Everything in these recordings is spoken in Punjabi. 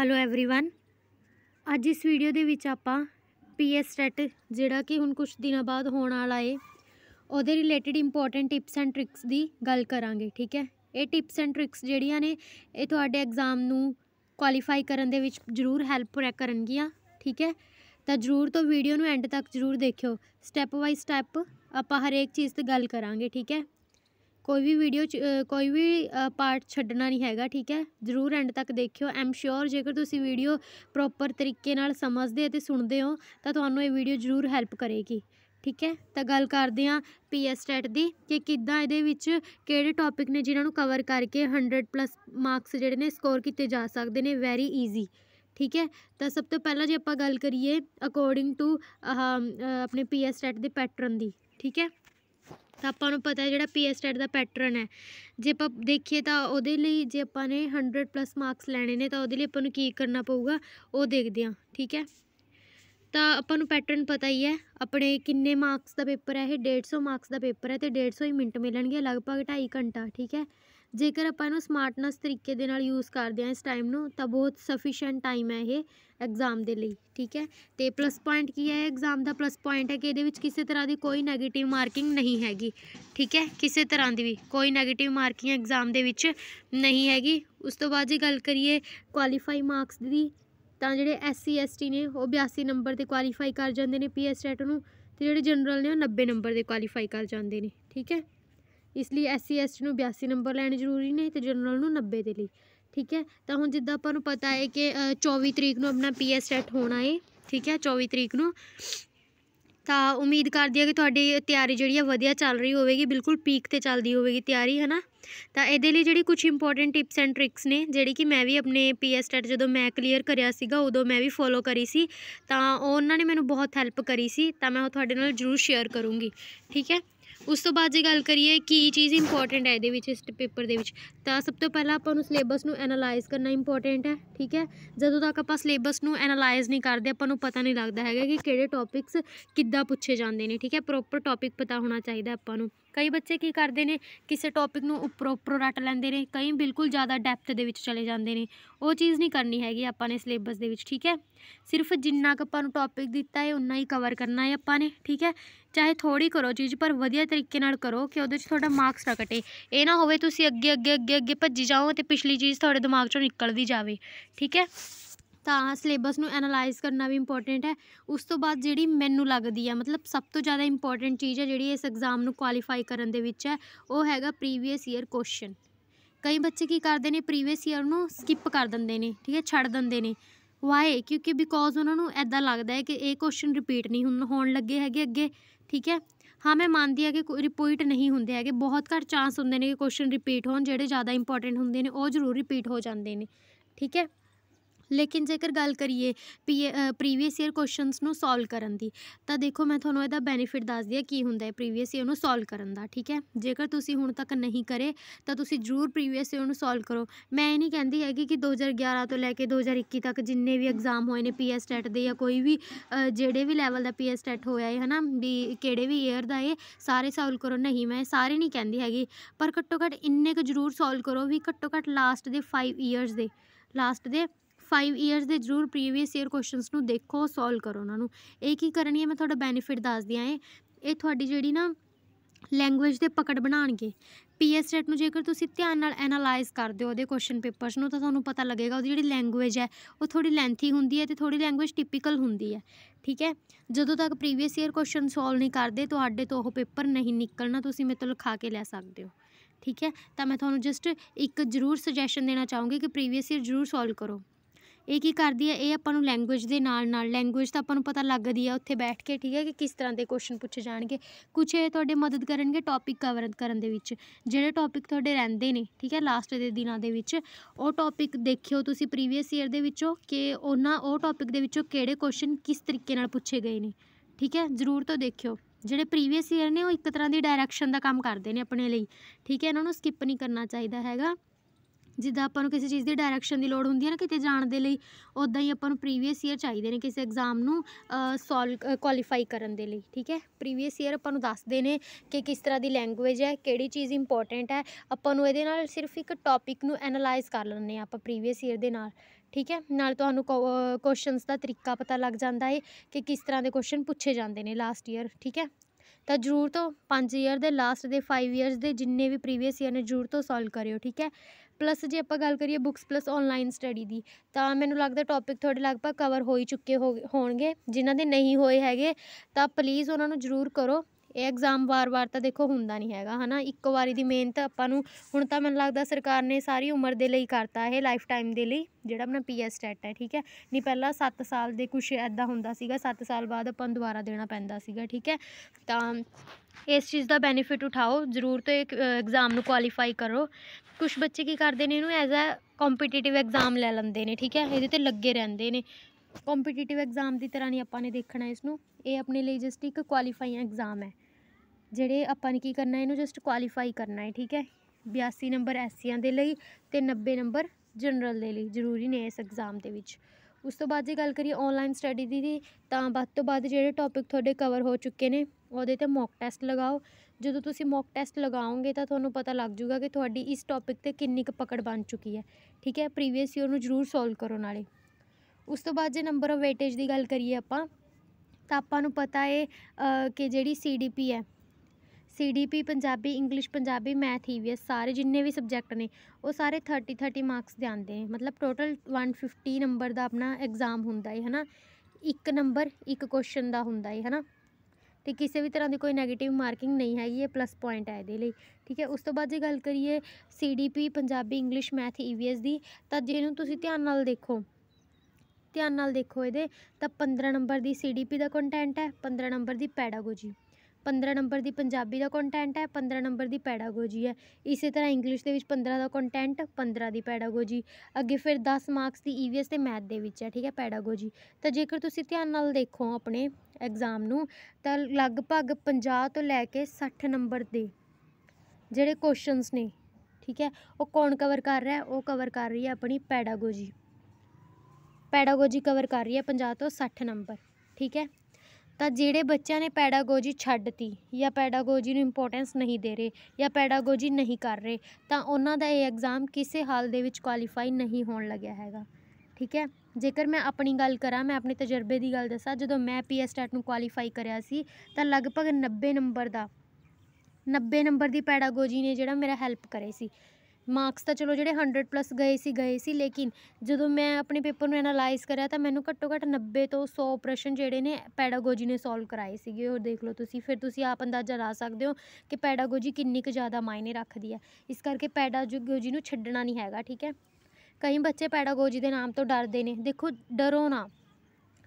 ਹੈਲੋ एवरीवन ਅੱਜ ਇਸ ਵੀਡੀਓ ਦੇ ਵਿੱਚ ਆਪਾਂ ਪੀਐਸ ਸਟੈਟ ਜਿਹੜਾ ਕਿ ਹੁਣ ਕੁਝ ਦਿਨਾਂ ਬਾਅਦ ਹੋਣ ਵਾਲਾ ਏ ਉਹਦੇ related important tips and tricks ਦੀ ਗੱਲ ਕਰਾਂਗੇ ਠੀਕ ਹੈ ਇਹ ਟਿਪਸ ਐਂਡ ਟ੍ਰਿਕਸ ਜਿਹੜੀਆਂ ਨੇ ਇਹ ਤੁਹਾਡੇ ਐਗਜ਼ਾਮ ਨੂੰ ਕੁਆਲੀਫਾਈ ਕਰਨ ਦੇ ਵਿੱਚ ਜ਼ਰੂਰ ਹੈਲਪ ਕਰਨਗੀਆਂ ਠੀਕ ਹੈ ਤਾਂ ਜ਼ਰੂਰ ਤੋਂ ਵੀਡੀਓ ਨੂੰ ਐਂਡ ਤੱਕ ਜ਼ਰੂਰ ਦੇਖਿਓ ਸਟੈਪ ਬਾਈ ਸਟੈਪ ਆਪਾਂ ਹਰੇਕ ਚੀਜ਼ ਤੇ ਗੱਲ ਕਰਾਂਗੇ ਠੀਕ ਹੈ ਕੋਈ ਵੀ ਵੀਡੀਓ 'ਚ ਕੋਈ ਵੀ ਪਾਰਟ ਛੱਡਣਾ ਨਹੀਂ ਹੈਗਾ ਠੀਕ ਹੈ ਜ਼ਰੂਰ ਐਂਡ ਤੱਕ ਦੇਖਿਓ ਆਮ ਸ਼ੋਰ ਜੇਕਰ ਤੁਸੀਂ ਵੀਡੀਓ ਪ੍ਰੋਪਰ ਤਰੀਕੇ ਨਾਲ ਸਮਝਦੇ ਅਤੇ ਸੁਣਦੇ ਹੋ ਤਾਂ ਤੁਹਾਨੂੰ ਇਹ ਵੀਡੀਓ ਜ਼ਰੂਰ ਹੈਲਪ ਕਰੇਗੀ ਠੀਕ ਹੈ ਤਾਂ ਗੱਲ ਕਰਦੇ ਹਾਂ ਪੀਐਸ ਟੈਟ ਦੀ ਕਿ ਕਿੱਦਾਂ ਇਹਦੇ ਵਿੱਚ ਕਿਹੜੇ ਟੌਪਿਕ ਨੇ ਜਿਨ੍ਹਾਂ ਨੂੰ ਕਵਰ ਕਰਕੇ 100 ਪਲੱਸ ਮਾਰਕਸ ਜਿਹੜੇ ਨੇ ਸਕੋਰ ਕੀਤੇ ਜਾ ਸਕਦੇ ਨੇ ਵੈਰੀ ਈਜ਼ੀ ਠੀਕ ਹੈ ਤਾਂ ਸਭ ਤੋਂ ਪਹਿਲਾਂ ਜੇ ਆਪਾਂ ਗੱਲ ਕਰੀਏ ਅਕੋਰਡਿੰਗ ਟੂ ਆਪਣੇ ਪੀਐਸ ਟੈਟ ਦੇ ਪੈਟਰਨ ਦੀ ਠੀਕ ਹੈ ਤਾਂ ਆਪਾਂ ਨੂੰ ਪਤਾ ਹੈ ਜਿਹੜਾ ਪੀਐਸ ਟੈਟ ਦਾ ਪੈਟਰਨ ਹੈ ਜੇ ਆਪਾਂ ਦੇਖੀਏ ਤਾਂ ਉਹਦੇ ਲਈ ਜੇ ਆਪਾਂ ਨੇ 100 ਪਲੱਸ ਮਾਰਕਸ ਲੈਣੇ ਨੇ ਤਾਂ ਉਹਦੇ ਲਈ ਆਪਾਂ ਨੂੰ ਕੀ ਕਰਨਾ ਪਊਗਾ ਉਹ ਦੇਖਦੇ ਹਾਂ ਠੀਕ ਹੈ ਤਾਂ ਆਪਾਂ ਨੂੰ ਪੈਟਰਨ ਪਤਾ ਹੀ ਹੈ ਆਪਣੇ ਕਿੰਨੇ ਮਾਰਕਸ ਦਾ ਪੇਪਰ ਹੈ ਇਹ 150 ਮਾਰਕਸ ਦਾ ਪੇਪਰ ਹੈ ਤੇ 150 ਹੀ ਮਿੰਟ ਮਿਲਣਗੇ ਲਗਭਗ 2.5 ਘੰਟਾ ਠੀਕ ਹੈ ਜੇਕਰ ਆਪਾਂ ਇਹਨੂੰ ਸਮਾਰਟਨੈਸ ਤਰੀਕੇ ਦੇ ਨਾਲ ਯੂਜ਼ ਕਰਦੇ ਆ ਇਸ ਟਾਈਮ ਨੂੰ ਤਾਂ ਬਹੁਤ ਸਫੀਸ਼ੀਐਂਟ ਟਾਈਮ ਹੈ ਇਹ ਐਗਜ਼ਾਮ ਦੇ ਲਈ ਠੀਕ ਹੈ ਤੇ ਪਲੱਸ ਪੁਆਇੰਟ ਕੀ ਹੈ ਐਗਜ਼ਾਮ ਦਾ ਪਲੱਸ ਪੁਆਇੰਟ ਹੈ ਕਿ ਇਹਦੇ ਵਿੱਚ ਕਿਸੇ ਤਰ੍ਹਾਂ ਦੀ ਕੋਈ ਨੈਗੇਟਿਵ ਮਾਰਕਿੰਗ ਨਹੀਂ ਹੈਗੀ ਠੀਕ ਹੈ ਕਿਸੇ ਤਰ੍ਹਾਂ ਦੀ ਵੀ ਕੋਈ ਨੈਗੇਟਿਵ ਮਾਰਕਿੰਗ ਐਗਜ਼ਾਮ ਦੇ ਵਿੱਚ ਨਹੀਂ ਹੈਗੀ ਉਸ ਤੋਂ ਬਾਅਦ ਜੇ ਗੱਲ ਕਰੀਏ ਕੁਆਲੀਫਾਈ ਮਾਰਕਸ ਦੀ ਤਾਂ ਜਿਹੜੇ ਐਸਸੀ ਐਸਟੀ ਨੇ ਉਹ 82 ਨੰਬਰ ਤੇ ਕੁਆਲੀਫਾਈ ਕਰ ਜਾਂਦੇ ਨੇ ਪੀਐਸ ਸੈਟ e ਨੂੰ ਤੇ ਜਿਹੜੇ ਜਨਰਲ ਨੇ ਉਹ 90 ਨੰਬਰ ਦੇ ਕੁਆਲੀਫਾਈ ਕਰ ਜਾਂਦੇ ਨੇ ਠੀਕ ਹੈ ਇਸ ਲਈ ਐਸਸੀ ਐਸਟੀ ਨੂੰ 82 ਨੰਬਰ ਲੈਣੇ ਜ਼ਰੂਰੀ ਨੇ ਤੇ ਜਨਰਲ ਨੂੰ 90 ਦੇ ਲਈ ਠੀਕ ਹੈ ਤਾਂ ਹੁਣ ਜਿੱਦਾਂ ਆਪਾਂ ਨੂੰ ਪਤਾ ਹੈ ਕਿ 24 ਤਰੀਕ ਨੂੰ ਆਪਣਾ ਪੀਐਸ ਸੈਟ ਹੋਣਾ ਹੈ ਠੀਕ ਹੈ 24 ਤਰੀਕ ਨੂੰ ਤਾਂ ਉਮੀਦ ਕਰਦੀ ਆ ਕਿ ਤੁਹਾਡੀ ਤਿਆਰੀ ਜਿਹੜੀ ਆ ਵਧੀਆ ਚੱਲ ਰਹੀ ਹੋਵੇਗੀ ਬਿਲਕੁਲ ਪੀਕ ਤੇ ਚੱਲਦੀ ਹੋਵੇਗੀ ਤਿਆਰੀ ਹਨਾ ਤਾਂ ਇਹਦੇ ਲਈ ਜਿਹੜੀ ਕੁਝ ਇੰਪੋਰਟੈਂਟ ਟਿਪਸ ਐਂਡ ਟ੍ਰਿਕਸ ਨੇ ਜਿਹੜੀ ਕਿ ਮੈਂ ਵੀ ਆਪਣੇ ਪੀਐਸ ਟੈਟ ਜਦੋਂ ਮੈਂ ਕਲੀਅਰ ਕਰਿਆ ਸੀਗਾ ਉਦੋਂ ਮੈਂ ਵੀ ਫੋਲੋ ਕਰੀ ਸੀ ਤਾਂ ਉਹਨਾਂ ਨੇ ਮੈਨੂੰ ਬਹੁਤ ਹੈਲਪ ਕਰੀ ਸੀ ਤਾਂ ਮੈਂ ਉਹ ਤੁਹਾਡੇ ਨਾਲ ਜ਼ਰੂਰ ਸ਼ੇਅਰ ਕਰੂੰਗੀ ਠੀਕ ਹੈ ਉਸ ਤੋਂ ਬਾਅਦ ਜੇ ਗੱਲ ਕਰੀਏ ਕੀ ਚੀਜ਼ ਇੰਪੋਰਟੈਂਟ ਹੈ ਇਹਦੇ ਵਿੱਚ ਇਸ ਪੇਪਰ ਦੇ ਵਿੱਚ ਕੀਤਾ ਸਭ ਤੋਂ ਪਹਿਲਾਂ ਆਪਾਂ ਨੂੰ ਸਿਲੇਬਸ ਨੂੰ ਐਨਾਲਾਈਜ਼ ਕਰਨਾ ਇੰਪੋਰਟੈਂਟ ਹੈ ਠੀਕ ਹੈ ਜਦੋਂ ਤੱਕ ਆਪਾਂ ਸਿਲੇਬਸ ਨੂੰ ਐਨਾਲਾਈਜ਼ ਨਹੀਂ ਕਰਦੇ ਆਪਾਂ ਨੂੰ ਪਤਾ ਨਹੀਂ ਲੱਗਦਾ ਹੈਗਾ ਕਿ ਕਿਹੜੇ ਟੌਪਿਕਸ ਕਿੱਦਾਂ ਪੁੱਛੇ ਜਾਂਦੇ ਨੇ ਠੀਕ ਹੈ ਪ੍ਰੋਪਰ ਟੌਪਿਕ ਪਤਾ ਹੋਣਾ ਚਾਹੀਦਾ ਆਪਾਂ ਨੂੰ ਕਈ ਬੱਚੇ ਕੀ ਕਰਦੇ ਨੇ ਕਿਸੇ ਟੌਪਿਕ ਨੂੰ ਉੱਪਰੋਂ ਉੱਪਰੋਂ ਰੱਟ ਲੈਂਦੇ ਨੇ ਕਈ ਬਿਲਕੁਲ ਜ਼ਿਆਦਾ ਡੈਪਥ ਦੇ ਵਿੱਚ ਚਲੇ ਜਾਂਦੇ ਨੇ ਉਹ ਚੀਜ਼ ਨਹੀਂ ਕਰਨੀ ਹੈਗੀ ਆਪਾਂ ਨੇ ਸਿਲੇਬਸ ਦੇ ਵਿੱਚ ਠੀਕ ਹੈ ਸਿਰਫ ਜਿੰਨਾ ਕੁ ਆਪਾਂ ਨੂੰ ਟੌਪਿਕ ਦਿੱਤਾ ਹੈ ਉਨਾ ਹੀ ਕਵਰ ਕਰਨਾ ਹੈ ਆਪਾਂ ਨੇ ਠੀਕ ਹੈ ਚਾਹੇ ਥੋੜੀ ਕਰੋ ਚੀਜ਼ ਪਰ ਵਧੀਆ ਤਰੀਕੇ ਨਾਲ ਕਰੋ ਕਿ ਉਹਦੇ 'ਚ ਤੁਹਾਡਾ ਮਾਰਕਸ ਨਾ ਇਹ ਨਾ ਹੋਵੇ ਤੁਸੀਂ ਅੱਗੇ ਅੱਗੇ ਅੱਗੇ ਅੱਗੇ ਭੱਜੀ ਜਾਓ ਤੇ ਪਿਛਲੀ ਚੀਜ਼ ਤੁਹਾਡੇ ਦਿਮਾਗ 'ਚੋਂ ਨਿਕਲਦੀ ਜਾਵੇ ਠੀਕ ਹੈ ਤਾਂ ਸਿਲੇਬਸ ਨੂੰ ਐਨਾਲਾਈਜ਼ ਕਰਨਾ ਵੀ ਇੰਪੋਰਟੈਂਟ ਹੈ ਉਸ ਤੋਂ ਬਾਅਦ ਜਿਹੜੀ ਮੈਨੂੰ ਲੱਗਦੀ ਹੈ ਮਤਲਬ ਸਭ ਤੋਂ ਜ਼ਿਆਦਾ ਇੰਪੋਰਟੈਂਟ ਚੀਜ਼ ਹੈ ਜਿਹੜੀ ਇਸ ਐਗਜ਼ਾਮ ਨੂੰ ਕੁਆਲੀਫਾਈ ਕਰਨ ਦੇ ਵਿੱਚ ਹੈ ਉਹ ਹੈਗਾ ਪ੍ਰੀਵੀਅਸ ਈਅਰ ਕੁਐਸਚਨ ਕਈ ਬੱਚੇ ਕੀ ਕਰਦੇ ਨੇ ਪ੍ਰੀਵੀਅਸ ਈਅਰ ਨੂੰ ਸਕਿਪ ਕਰ ਦਿੰਦੇ ਨੇ ਠੀਕ ਹੈ ਛੱਡ ਦਿੰਦੇ ਨੇ ਵਾਈ ਕਿਉਂਕਿ ਬਿਕੋਜ਼ ਉਹਨਾਂ ਨੂੰ ਐਦਾਂ ਲੱਗਦਾ ਹੈ ਕਿ ਇਹ ਕੁਐਸਚਨ ਰਿਪੀਟ ਨਹੀਂ ਹੋਣ ਲੱਗੇ ਹੈਗੇ ਅੱਗੇ ਠੀਕ ਹੈ ਹਾਂ ਮੈਂ ਮੰਨਦੀ ਆ ਕਿ ਕੋਈ ਰਿਪੀਟ ਨਹੀਂ ਹੁੰਦੇ ਹੈਗੇ ਬਹੁਤ ਘੱਟ ਚਾਂਸ ਹੁੰਦੇ ਨੇ ਕਿ ਕੁਐਸਚਨ ਰਿਪੀਟ ਹੋਣ ਜਿਹੜੇ ਜ਼ਿਆਦਾ ਇੰਪੋਰਟੈਂਟ ਹੁੰਦੇ ਨੇ ਉਹ ਜ਼ਰੂਰ ਰਿਪੀਟ ਹੋ ਜਾਂਦੇ ਨੇ ਠੀਕ ਹੈ ਲੇਕਿਨ ਜੇਕਰ ਗੱਲ ਕਰੀਏ ਪ੍ਰੀਵੀਅਸ ਈਅਰ ਕੁਐਸਚਨਸ ਨੂੰ ਸੋਲਵ ਕਰਨ ਦੀ ਤਾਂ ਦੇਖੋ ਮੈਂ ਤੁਹਾਨੂੰ ਇਹਦਾ ਬੈਨੀਫਿਟ ਦੱਸ ਆ ਕੀ ਹੁੰਦਾ ਹੈ ਪ੍ਰੀਵੀਅਸ ਈਅਰ ਨੂੰ ਸੋਲਵ ਕਰਨ ਦਾ ਠੀਕ ਹੈ ਜੇਕਰ ਤੁਸੀਂ ਹੁਣ ਤੱਕ ਨਹੀਂ ਕਰੇ ਤਾਂ ਤੁਸੀਂ ਜ਼ਰੂਰ ਪ੍ਰੀਵੀਅਸ ਈਅਰ ਨੂੰ ਸੋਲਵ ਕਰੋ ਮੈਂ ਇਹ ਨਹੀਂ ਕਹਿੰਦੀ ਹੈਗੀ ਕਿ 2011 ਤੋਂ ਲੈ ਕੇ 2021 ਤੱਕ ਜਿੰਨੇ ਵੀ ਐਗਜ਼ਾਮ ਹੋਏ ਨੇ ਪੀਐਸ ਟੈਟ ਦੇ ਜਾਂ ਕੋਈ ਵੀ ਜਿਹੜੇ ਵੀ ਲੈਵਲ ਦਾ ਪੀਐਸ ਟੈਟ ਹੋਇਆ ਹੈ ਹਨਾ ਵੀ ਕਿਹੜੇ ਵੀ ਈਅਰ ਦਾ ਇਹ ਸਾਰੇ ਸੋਲਵ ਕਰੋ ਨਹੀਂ ਮੈਂ ਸਾਰੇ ਨਹੀਂ ਕਹਿੰਦੀ ਹੈਗੀ ਪਰ ਘੱਟੋ ਘੱਟ ਇੰਨੇ ਕੁ ਜ਼ਰੂਰ ਸੋਲਵ ਕਰੋ ਵੀ ਘੱਟੋ ਘੱਟ ਲਾਸਟ ਦੇ 5 ਈਅਰਸ ਦੇ ਲਾਸਟ ਦੇ 5 ਇਅਰਸ ਦੇ ਜ਼ਰੂਰ ਪ੍ਰੀਵੀਅਸ ਈਅਰ ਕੁਐਸਚਨਸ ਨੂੰ ਦੇਖੋ ਸੋਲਵ ਕਰੋ ਉਹਨਾਂ ਨੂੰ ਇਹ ਕੀ ਕਰਨੀ ਹੈ ਮੈਂ ਤੁਹਾਡਾ ਬੈਨੀਫਿਟ ਦੱਸਦੀ ਆ ਇਹ ਤੁਹਾਡੀ ਜਿਹੜੀ ਨਾ ਲੈਂਗੁਏਜ ਦੇ ਪਕੜ ਬਣਾਣਗੇ ਪੀਐਸ ਨੂੰ ਜੇਕਰ ਤੁਸੀਂ ਧਿਆਨ ਨਾਲ ਐਨਾਲਾਈਜ਼ ਕਰਦੇ ਹੋ ਉਹਦੇ ਕੁਐਸਚਨ ਪੇਪਰਸ ਨੂੰ ਤਾਂ ਤੁਹਾਨੂੰ ਪਤਾ ਲੱਗੇਗਾ ਉਹਦੀ ਜਿਹੜੀ ਲੈਂਗੁਏਜ ਹੈ ਉਹ ਥੋੜੀ ਲੈਂਥੀ ਹੁੰਦੀ ਹੈ ਤੇ ਥੋੜੀ ਲੈਂਗੁਏਜ ਟਿਪੀਕਲ ਹੁੰਦੀ ਹੈ ਠੀਕ ਹੈ ਜਦੋਂ ਤੱਕ ਪ੍ਰੀਵੀਅਸ ਈਅਰ ਕੁਐਸਚਨ ਸੋਲਵ ਨਹੀਂ ਕਰਦੇ ਤੁਹਾਡੇ ਤੋਂ ਉਹ ਪੇਪਰ ਨਹੀਂ ਨਿਕਲਣਾ ਤੁਸੀਂ ਮੇਰੇ ਤੋਂ ਲਿਖਾ ਕੇ ਲੈ ਸਕਦੇ ਹੋ ਠੀਕ ਹੈ ਤਾਂ ਮੈਂ ਤੁਹਾਨੂੰ ਜਸਟ ਇੱਕ ਜ਼ਰੂਰ ਸੁਜੈਸ਼ਨ ਦੇਣਾ ਚਾਹੂੰਗੀ ਕਿ ਪ੍ਰੀਵੀਅਸ ਈਅਰ ਜ਼ਰੂਰ ਸੋਲਵ ਕਰੋ ਇਹ ਕੀ ਕਰਦੀ ਹੈ ਇਹ ਆਪਾਂ ਨੂੰ ਲੈਂਗੁਏਜ ਦੇ ਨਾਲ ਨਾਲ ਲੈਂਗੁਏਜ ਤਾਂ ਆਪਾਂ ਨੂੰ ਪਤਾ ਲੱਗਦੀ ਆ ਉੱਥੇ ਬੈਠ ਕੇ ਠੀਕ ਹੈ ਕਿ ਕਿਸ ਤਰ੍ਹਾਂ ਦੇ ਕੁਐਸਚਨ ਪੁੱਛੇ ਜਾਣਗੇ ਕੁਝ ਇਹ ਤੁਹਾਡੇ ਮਦਦ ਕਰਨਗੇ ਟੌਪਿਕ ਕਵਰ ਕਰਨ ਦੇ ਵਿੱਚ ਜਿਹੜੇ ਟੌਪਿਕ ਤੁਹਾਡੇ ਰਹਿੰਦੇ ਨੇ ਠੀਕ ਹੈ ਲਾਸਟ ਦੇ ਦਿਨਾਂ ਦੇ ਵਿੱਚ ਉਹ ਟੌਪਿਕ ਦੇਖਿਓ ਤੁਸੀਂ ਪ੍ਰੀਵੀਅਸ ਈਅਰ ਦੇ ਵਿੱਚੋਂ ਕਿ ਉਹਨਾਂ ਉਹ ਟੌਪਿਕ ਦੇ ਵਿੱਚੋਂ ਕਿਹੜੇ ਕੁਐਸਚਨ ਕਿਸ ਤਰੀਕੇ ਨਾਲ ਪੁੱਛੇ ਗਏ ਨੇ ਠੀਕ ਹੈ ਜ਼ਰੂਰ ਤੋਂ ਦੇਖਿਓ ਜਿਹੜੇ ਪ੍ਰੀਵੀਅਸ ਈਅਰ ਨੇ ਉਹ ਇੱਕ ਤਰ੍ਹਾਂ ਦੀ ਡਾਇਰੈਕਸ਼ਨ ਦਾ ਕੰਮ ਕਰਦੇ ਨੇ ਆਪਣੇ ਲਈ ਠੀਕ ਹੈ ਇਹਨਾਂ ਨੂੰ ਸਕਿਪ ਨਹੀਂ ਕਰਨਾ ਚਾਹੀਦਾ ਹੈਗਾ ਜਿੱਦਾਂ ਆਪਾਂ ਨੂੰ ਕਿਸੇ ਚੀਜ਼ ਦੀ ਡਾਇਰੈਕਸ਼ਨ ਦੀ ਲੋੜ ਹੁੰਦੀ ਹੈ ਨਾ ਕਿਤੇ ਜਾਣ ਦੇ ਲਈ ਉਦਾਂ ਹੀ ਆਪਾਂ ਨੂੰ ਪ੍ਰੀਵੀਅਸ ਈਅਰ ਚਾਹੀਦੇ ਨੇ ਕਿਸੇ ਐਗਜ਼ਾਮ ਨੂੰ ਸੋਲਵ ਕੁਆਲੀਫਾਈ ਕਰਨ ਦੇ ਲਈ ਠੀਕ ਹੈ ਪ੍ਰੀਵੀਅਸ ਈਅਰ ਆਪਾਂ ਨੂੰ ਦੱਸਦੇ ਨੇ ਕਿ ਕਿਸ ਤਰ੍ਹਾਂ ਦੀ ਲੈਂਗੁਏਜ ਹੈ ਕਿਹੜੀ ਚੀਜ਼ ਇੰਪੋਰਟੈਂਟ ਹੈ ਆਪਾਂ ਨੂੰ ਇਹਦੇ ਨਾਲ ਸਿਰਫ ਇੱਕ ਟੌਪਿਕ ਨੂੰ ਐਨਲਾਈਜ਼ ਕਰ ਲੈਂਦੇ ਆ ਆਪਾਂ ਪ੍ਰੀਵੀਅਸ ਈਅਰ ਦੇ ਨਾਲ ਠੀਕ ਹੈ ਨਾਲ ਤੁਹਾਨੂੰ ਕੁਐਸਚਨਸ ਦਾ ਤਰੀਕਾ ਪਤਾ ਲੱਗ ਜਾਂਦਾ ਹੈ ਕਿ ਕਿਸ ਤਰ੍ਹਾਂ ਦੇ ਕੁਐਸਚਨ ਪੁੱਛੇ ਜਾਂਦੇ ਨੇ ਲਾਸਟ ਈਅਰ ਠੀਕ ਹੈ ਤਾਂ ਜ਼ਰੂਰ ਤੋਂ 5 ਈਅਰ ਦੇ ਲਾਸਟ ਦੇ 5 ਈਅਰਸ ਦੇ ਜਿੰਨੇ ਵੀ ਪ੍ਰੀਵੀਅਸ ਈਅਰ ਨੇ ਜ਼ਰੂਰ ਤੋਂ ਸੋਲਵ ਕਰਿਓ ਠੀਕ ਹੈ ਪਲੱਸ ਜੇ ਆਪਾਂ ਗੱਲ ਕਰੀਏ ਬੁੱਕਸ ਪਲੱਸ ਆਨਲਾਈਨ ਸਟੱਡੀ ਦੀ ਤਾਂ ਮੈਨੂੰ ਲੱਗਦਾ ਟੌਪਿਕ ਤੁਹਾਡੇ ਲਗਭਗ ਕਵਰ ਹੋ ਹੀ ਚੁੱਕੇ ਹੋਣਗੇ ਜਿਨ੍ਹਾਂ ਦੇ ਨਹੀਂ ਹੋਏ ਹੈਗੇ ਤਾਂ ਪਲੀਜ਼ ਉਹਨਾਂ ਨੂੰ ਜ਼ਰੂਰ ਕਰੋ ਇਹ ਐਗਜ਼ਾਮ ਵਾਰ-ਵਾਰ ਤਾਂ ਦੇਖੋ ਹੁੰਦਾ ਨਹੀਂ ਹੈਗਾ ਹਨਾ ਇੱਕ ਵਾਰੀ ਦੀ ਮਿਹਨਤ ਆਪਾਂ ਨੂੰ ਹੁਣ ਤਾਂ ਮੈਨੂੰ ਲੱਗਦਾ ਸਰਕਾਰ ਨੇ ਸਾਰੀ ਉਮਰ ਦੇ ਲਈ ਕਰਤਾ ਇਹ ਲਾਈਫ ਟਾਈਮ ਦੇ ਲਈ ਜਿਹੜਾ ਆਪਣਾ ਪੀਐਸ ਸਟੈਟ ਹੈ ਠੀਕ ਹੈ ਨਹੀਂ ਪਹਿਲਾਂ 7 ਸਾਲ ਦੇ ਕੁਝ ਐਦਾਂ ਹੁੰਦਾ ਸੀਗਾ 7 ਸਾਲ ਬਾਅਦ ਆਪਾਂ ਦੁਬਾਰਾ ਦੇਣਾ ਪੈਂਦਾ ਸੀਗਾ ਠੀਕ ਹੈ ਤਾਂ ਇਸ ਚੀਜ਼ ਦਾ ਬੈਨੀਫਿਟ ਉਠਾਓ ਜ਼ਰੂਰ ਤੋਂ ਇੱਕ ਐਗਜ਼ਾਮ ਨੂੰ ਕੁਆਲੀਫਾਈ ਕਰੋ ਕੁਝ ਬੱਚੇ ਕੀ ਕਰਦੇ ਨੇ ਇਹਨੂੰ ਐਜ਼ ਅ ਕੰਪੀਟੀਟਿਵ ਐਗਜ਼ਾਮ ਲੈ ਲੈਂਦੇ ਨੇ ਠੀਕ ਹੈ ਇਹਦੇ ਤੇ ਲੱਗੇ ਰਹਿੰਦੇ ਨੇ ਕੰਪੀਟੀਟਿਵ ਐਗਜ਼ਾਮ ਦੀ ਤਰ੍ਹਾਂ ਨਹੀਂ ਆਪਾਂ ਨੇ ਦੇਖਣਾ ਇਸ ਨੂੰ ਇਹ ਆਪਣੇ ਲਈ ਜਸਟ ਇੱਕ ਕੁਆਲੀਫਾਈ ਐਗਜ਼ਾਮ ਹੈ ਜਿਹੜੇ ਆਪਾਂ ਨੇ ਕੀ ਕਰਨਾ ਇਹਨੂੰ ਜਸਟ ਕੁਆਲੀਫਾਈ ਕਰਨਾ ਹੈ ਠੀਕ ਹੈ 82 ਨੰਬਰ ਐਸਸੀਆਂ ਦੇ ਲਈ ਤੇ 90 ਨੰਬਰ ਜਨਰਲ ਦੇ ਲਈ ਜ਼ਰੂਰੀ ਨੇ ਇਸ ਐਗਜ਼ਾਮ ਦੇ ਵਿੱਚ ਉਸ ਤੋਂ ਬਾਅਦ ਜੇ ਗੱਲ ਕਰੀਏ ਆਨਲਾਈਨ ਸਟੱਡੀ ਦੀ ਤਾਂ ਬਾਅਦ ਤੋਂ ਬਾਅਦ ਜਿਹੜੇ ਟੌਪਿਕ ਤੁਹਾਡੇ ਕਵਰ ਹੋ ਚੁੱਕੇ ਨੇ ਉਹਦੇ ਤੇ ਮੌਕ ਟੈਸਟ ਲਗਾਓ ਜਦੋਂ ਤੁਸੀਂ ਮੌਕ ਟੈਸਟ ਲਗਾਓਗੇ ਤਾਂ ਤੁਹਾਨੂੰ ਪਤਾ ਲੱਗ ਜਾਊਗਾ ਕਿ ਤੁਹਾਡੀ ਇਸ ਟੌਪਿਕ ਤੇ ਕਿੰਨੀ ਕੁ ਪਕੜ ਬਣ ਚੁੱਕੀ ਹੈ ਠੀਕ ਹੈ ਪ੍ਰੀਵੀਅਸ ਈਅਰ ਨੂੰ ਜ਼ਰੂਰ ਸੋਲਵ ਕਰੋ ਨਾਲੇ ਉਸ ਤੋਂ ਬਾਅਦ ਜੇ ਨੰਬਰ ਆਫ ਵੇਟੇਜ ਦੀ ਗੱਲ ਕਰੀਏ ਆਪਾਂ ਤਾਂ ਆਪਾਂ ਨੂੰ ਪਤਾ ਹੈ ਕਿ ਜਿਹੜੀ ਸੀਡੀਪੀ ਹੈ CDP Punjabi English Punjabi math EVS e ਸਾਰੇ ਜਿੰਨੇ ਵੀ ਸਬਜੈਕਟ ਨੇ ਉਹ ਸਾਰੇ 30 30 ਮਾਰਕਸ ਦੇ ਆਉਂਦੇ ਨੇ ਮਤਲਬ ਟੋਟਲ 150 ਨੰਬਰ ਦਾ ਆਪਣਾ ਐਗਜ਼ਾਮ ਹੁੰਦਾ ਹੈ ਹਨਾ ਇੱਕ ਨੰਬਰ ਇੱਕ ਕੁਐਸਚਨ ਦਾ ਹੁੰਦਾ ਹੈ ਹਨਾ ਤੇ ਕਿਸੇ ਵੀ ਤਰ੍ਹਾਂ ਦੀ ਕੋਈ 네ਗੇਟਿਵ ਮਾਰਕਿੰਗ ਨਹੀਂ ਹੈਗੀ ਇਹ ਪਲੱਸ ਪੁਆਇੰਟ ਹੈ ਇਹਦੇ ਲਈ ਠੀਕ ਹੈ ਉਸ ਤੋਂ ਬਾਅਦ ਜੇ ਗੱਲ ਕਰੀਏ CDP Punjabi English math EVS ਦੀ ਤਾਂ ਜਿਹਨੂੰ ਤੁਸੀਂ ਧਿਆਨ ਨਾਲ ਦੇਖੋ ਧਿਆਨ ਨਾਲ ਦੇਖੋ ਇਹਦੇ ਤਾਂ 15 ਨੰਬਰ ਦੀ ਸੀਡੀਪੀ ਦਾ ਕੰਟੈਂਟ ਹੈ 15 ਨੰਬਰ ਦੀ ਪੈਡਾਗੋਜੀ 15 ਨੰਬਰ ਦੀ ਪੰਜਾਬੀ ਦਾ ਕੰਟੈਂਟ ਹੈ 15 ਨੰਬਰ ਦੀ ਪੈਡਾਗੋਜੀ ਹੈ ਇਸੇ ਤਰ੍ਹਾਂ ਇੰਗਲਿਸ਼ ਦੇ ਵਿੱਚ 15 ਦਾ ਕੰਟੈਂਟ 15 ਦੀ ਪੈਡਾਗੋਜੀ ਅੱਗੇ ਫਿਰ 10 ਮਾਰਕਸ ਦੀ ਈਵੀਐਸ e ਤੇ ਮੈਥ ਦੇ ਵਿੱਚ ਹੈ ਠੀਕ ਹੈ ਪੈਡਾਗੋਜੀ ਤਾਂ ਜੇਕਰ ਤੁਸੀਂ ਧਿਆਨ ਨਾਲ ਦੇਖੋ ਆਪਣੇ ਐਗਜ਼ਾਮ ਨੂੰ ਤਾਂ ਲਗਭਗ 50 ਤੋਂ ਲੈ ਕੇ 60 ਨੰਬਰ ਦੇ ਜਿਹੜੇ ਕੁਐਸਚਨਸ ਨੇ ਠੀਕ ਹੈ ਉਹ ਕੌਣ ਕਵਰ ਕਰ ਰਿਹਾ ਉਹ ਕਵਰ ਕਰ ਰਹੀ ਹੈ ਆਪਣੀ ਪੈਡਾਗੋਜੀ ਪੈਡਾਗੋਜੀ ਕਵਰ ਕਰ ਰਹੀ ਹੈ 50 ਤੋਂ 60 ਨੰਬਰ ਠੀਕ ਹੈ ਤਾਂ ਜਿਹੜੇ ਬੱਚਿਆਂ ਨੇ ਪੈਡਾਗੋਜੀ ਛੱਡਤੀ ਜਾਂ ਪੈਡਾਗੋਜੀ ਨੂੰ ਇੰਪੋਰਟੈਂਸ ਨਹੀਂ ਦੇ ਰਹੇ ਜਾਂ ਪੈਡਾਗੋਜੀ ਨਹੀਂ ਕਰ ਰਹੇ ਤਾਂ ਉਹਨਾਂ ਦਾ ਇਹ ਐਗਜ਼ਾਮ ਕਿਸੇ ਹਾਲ ਦੇ ਵਿੱਚ ਕੁਆਲੀਫਾਈ ਨਹੀਂ ਹੋਣ ਲੱਗਿਆ ਹੈਗਾ ਠੀਕ ਹੈ ਜੇਕਰ ਮੈਂ ਆਪਣੀ ਗੱਲ ਕਰਾਂ ਮੈਂ ਆਪਣੇ ਤਜਰਬੇ ਦੀ ਗੱਲ ਦੱਸਾਂ ਜਦੋਂ ਮੈਂ ਪੀਐਸ ਨੂੰ ਕੁਆਲੀਫਾਈ ਕਰਿਆ ਸੀ ਤਾਂ ਲਗਭਗ 90 ਨੰਬਰ ਦਾ 90 ਨੰਬਰ ਦੀ ਪੈਡਾਗੋਜੀ ਨੇ ਜਿਹੜਾ ਮੇਰਾ ਹੈਲਪ ਕਰੇ ਸੀ ਮਾਰਕਸ ਤਾਂ ਚਲੋ ਜਿਹੜੇ 100 ਪਲੱਸ ਗਏ ਸੀ ਗਏ ਸੀ ਲੇਕਿਨ ਜਦੋਂ ਮੈਂ ਆਪਣੇ ਪੇਪਰ ਨੂੰ ਐਨਾਲਾਈਜ਼ ਕਰਿਆ ਤਾਂ ਮੈਨੂੰ ਘੱਟੋ ਘੱਟ 90 ਤੋਂ 100 ਪ੍ਰਸ਼ਨ ਜਿਹੜੇ ਨੇ ਪੈਡਾਗੋਜੀ ਨੇ ਸੋਲਵ ਕਰਾਏ ਸੀਗੇ ਉਹ ਦੇਖ ਲਓ ਤੁਸੀਂ ਫਿਰ ਤੁਸੀਂ ਆਪ ਅੰਦਾਜ਼ਾ ਲਾ ਸਕਦੇ ਹੋ ਕਿ ਪੈਡਾਗੋਜੀ ਕਿੰਨੀ ਕੁ ਜ਼ਿਆਦਾ ਮਾਇਨੇ ਰੱਖਦੀ ਹੈ ਇਸ ਕਰਕੇ ਪੈਡਾਗੋਜੀ ਨੂੰ ਛੱਡਣਾ ਨਹੀਂ ਹੈਗਾ ਠੀਕ ਹੈ ਕਈ ਬੱਚੇ ਪੈਡਾਗੋਜੀ ਦੇ ਨਾਮ ਤੋਂ ਡਰਦੇ ਨੇ ਦੇਖੋ ਡਰੋ ਨਾ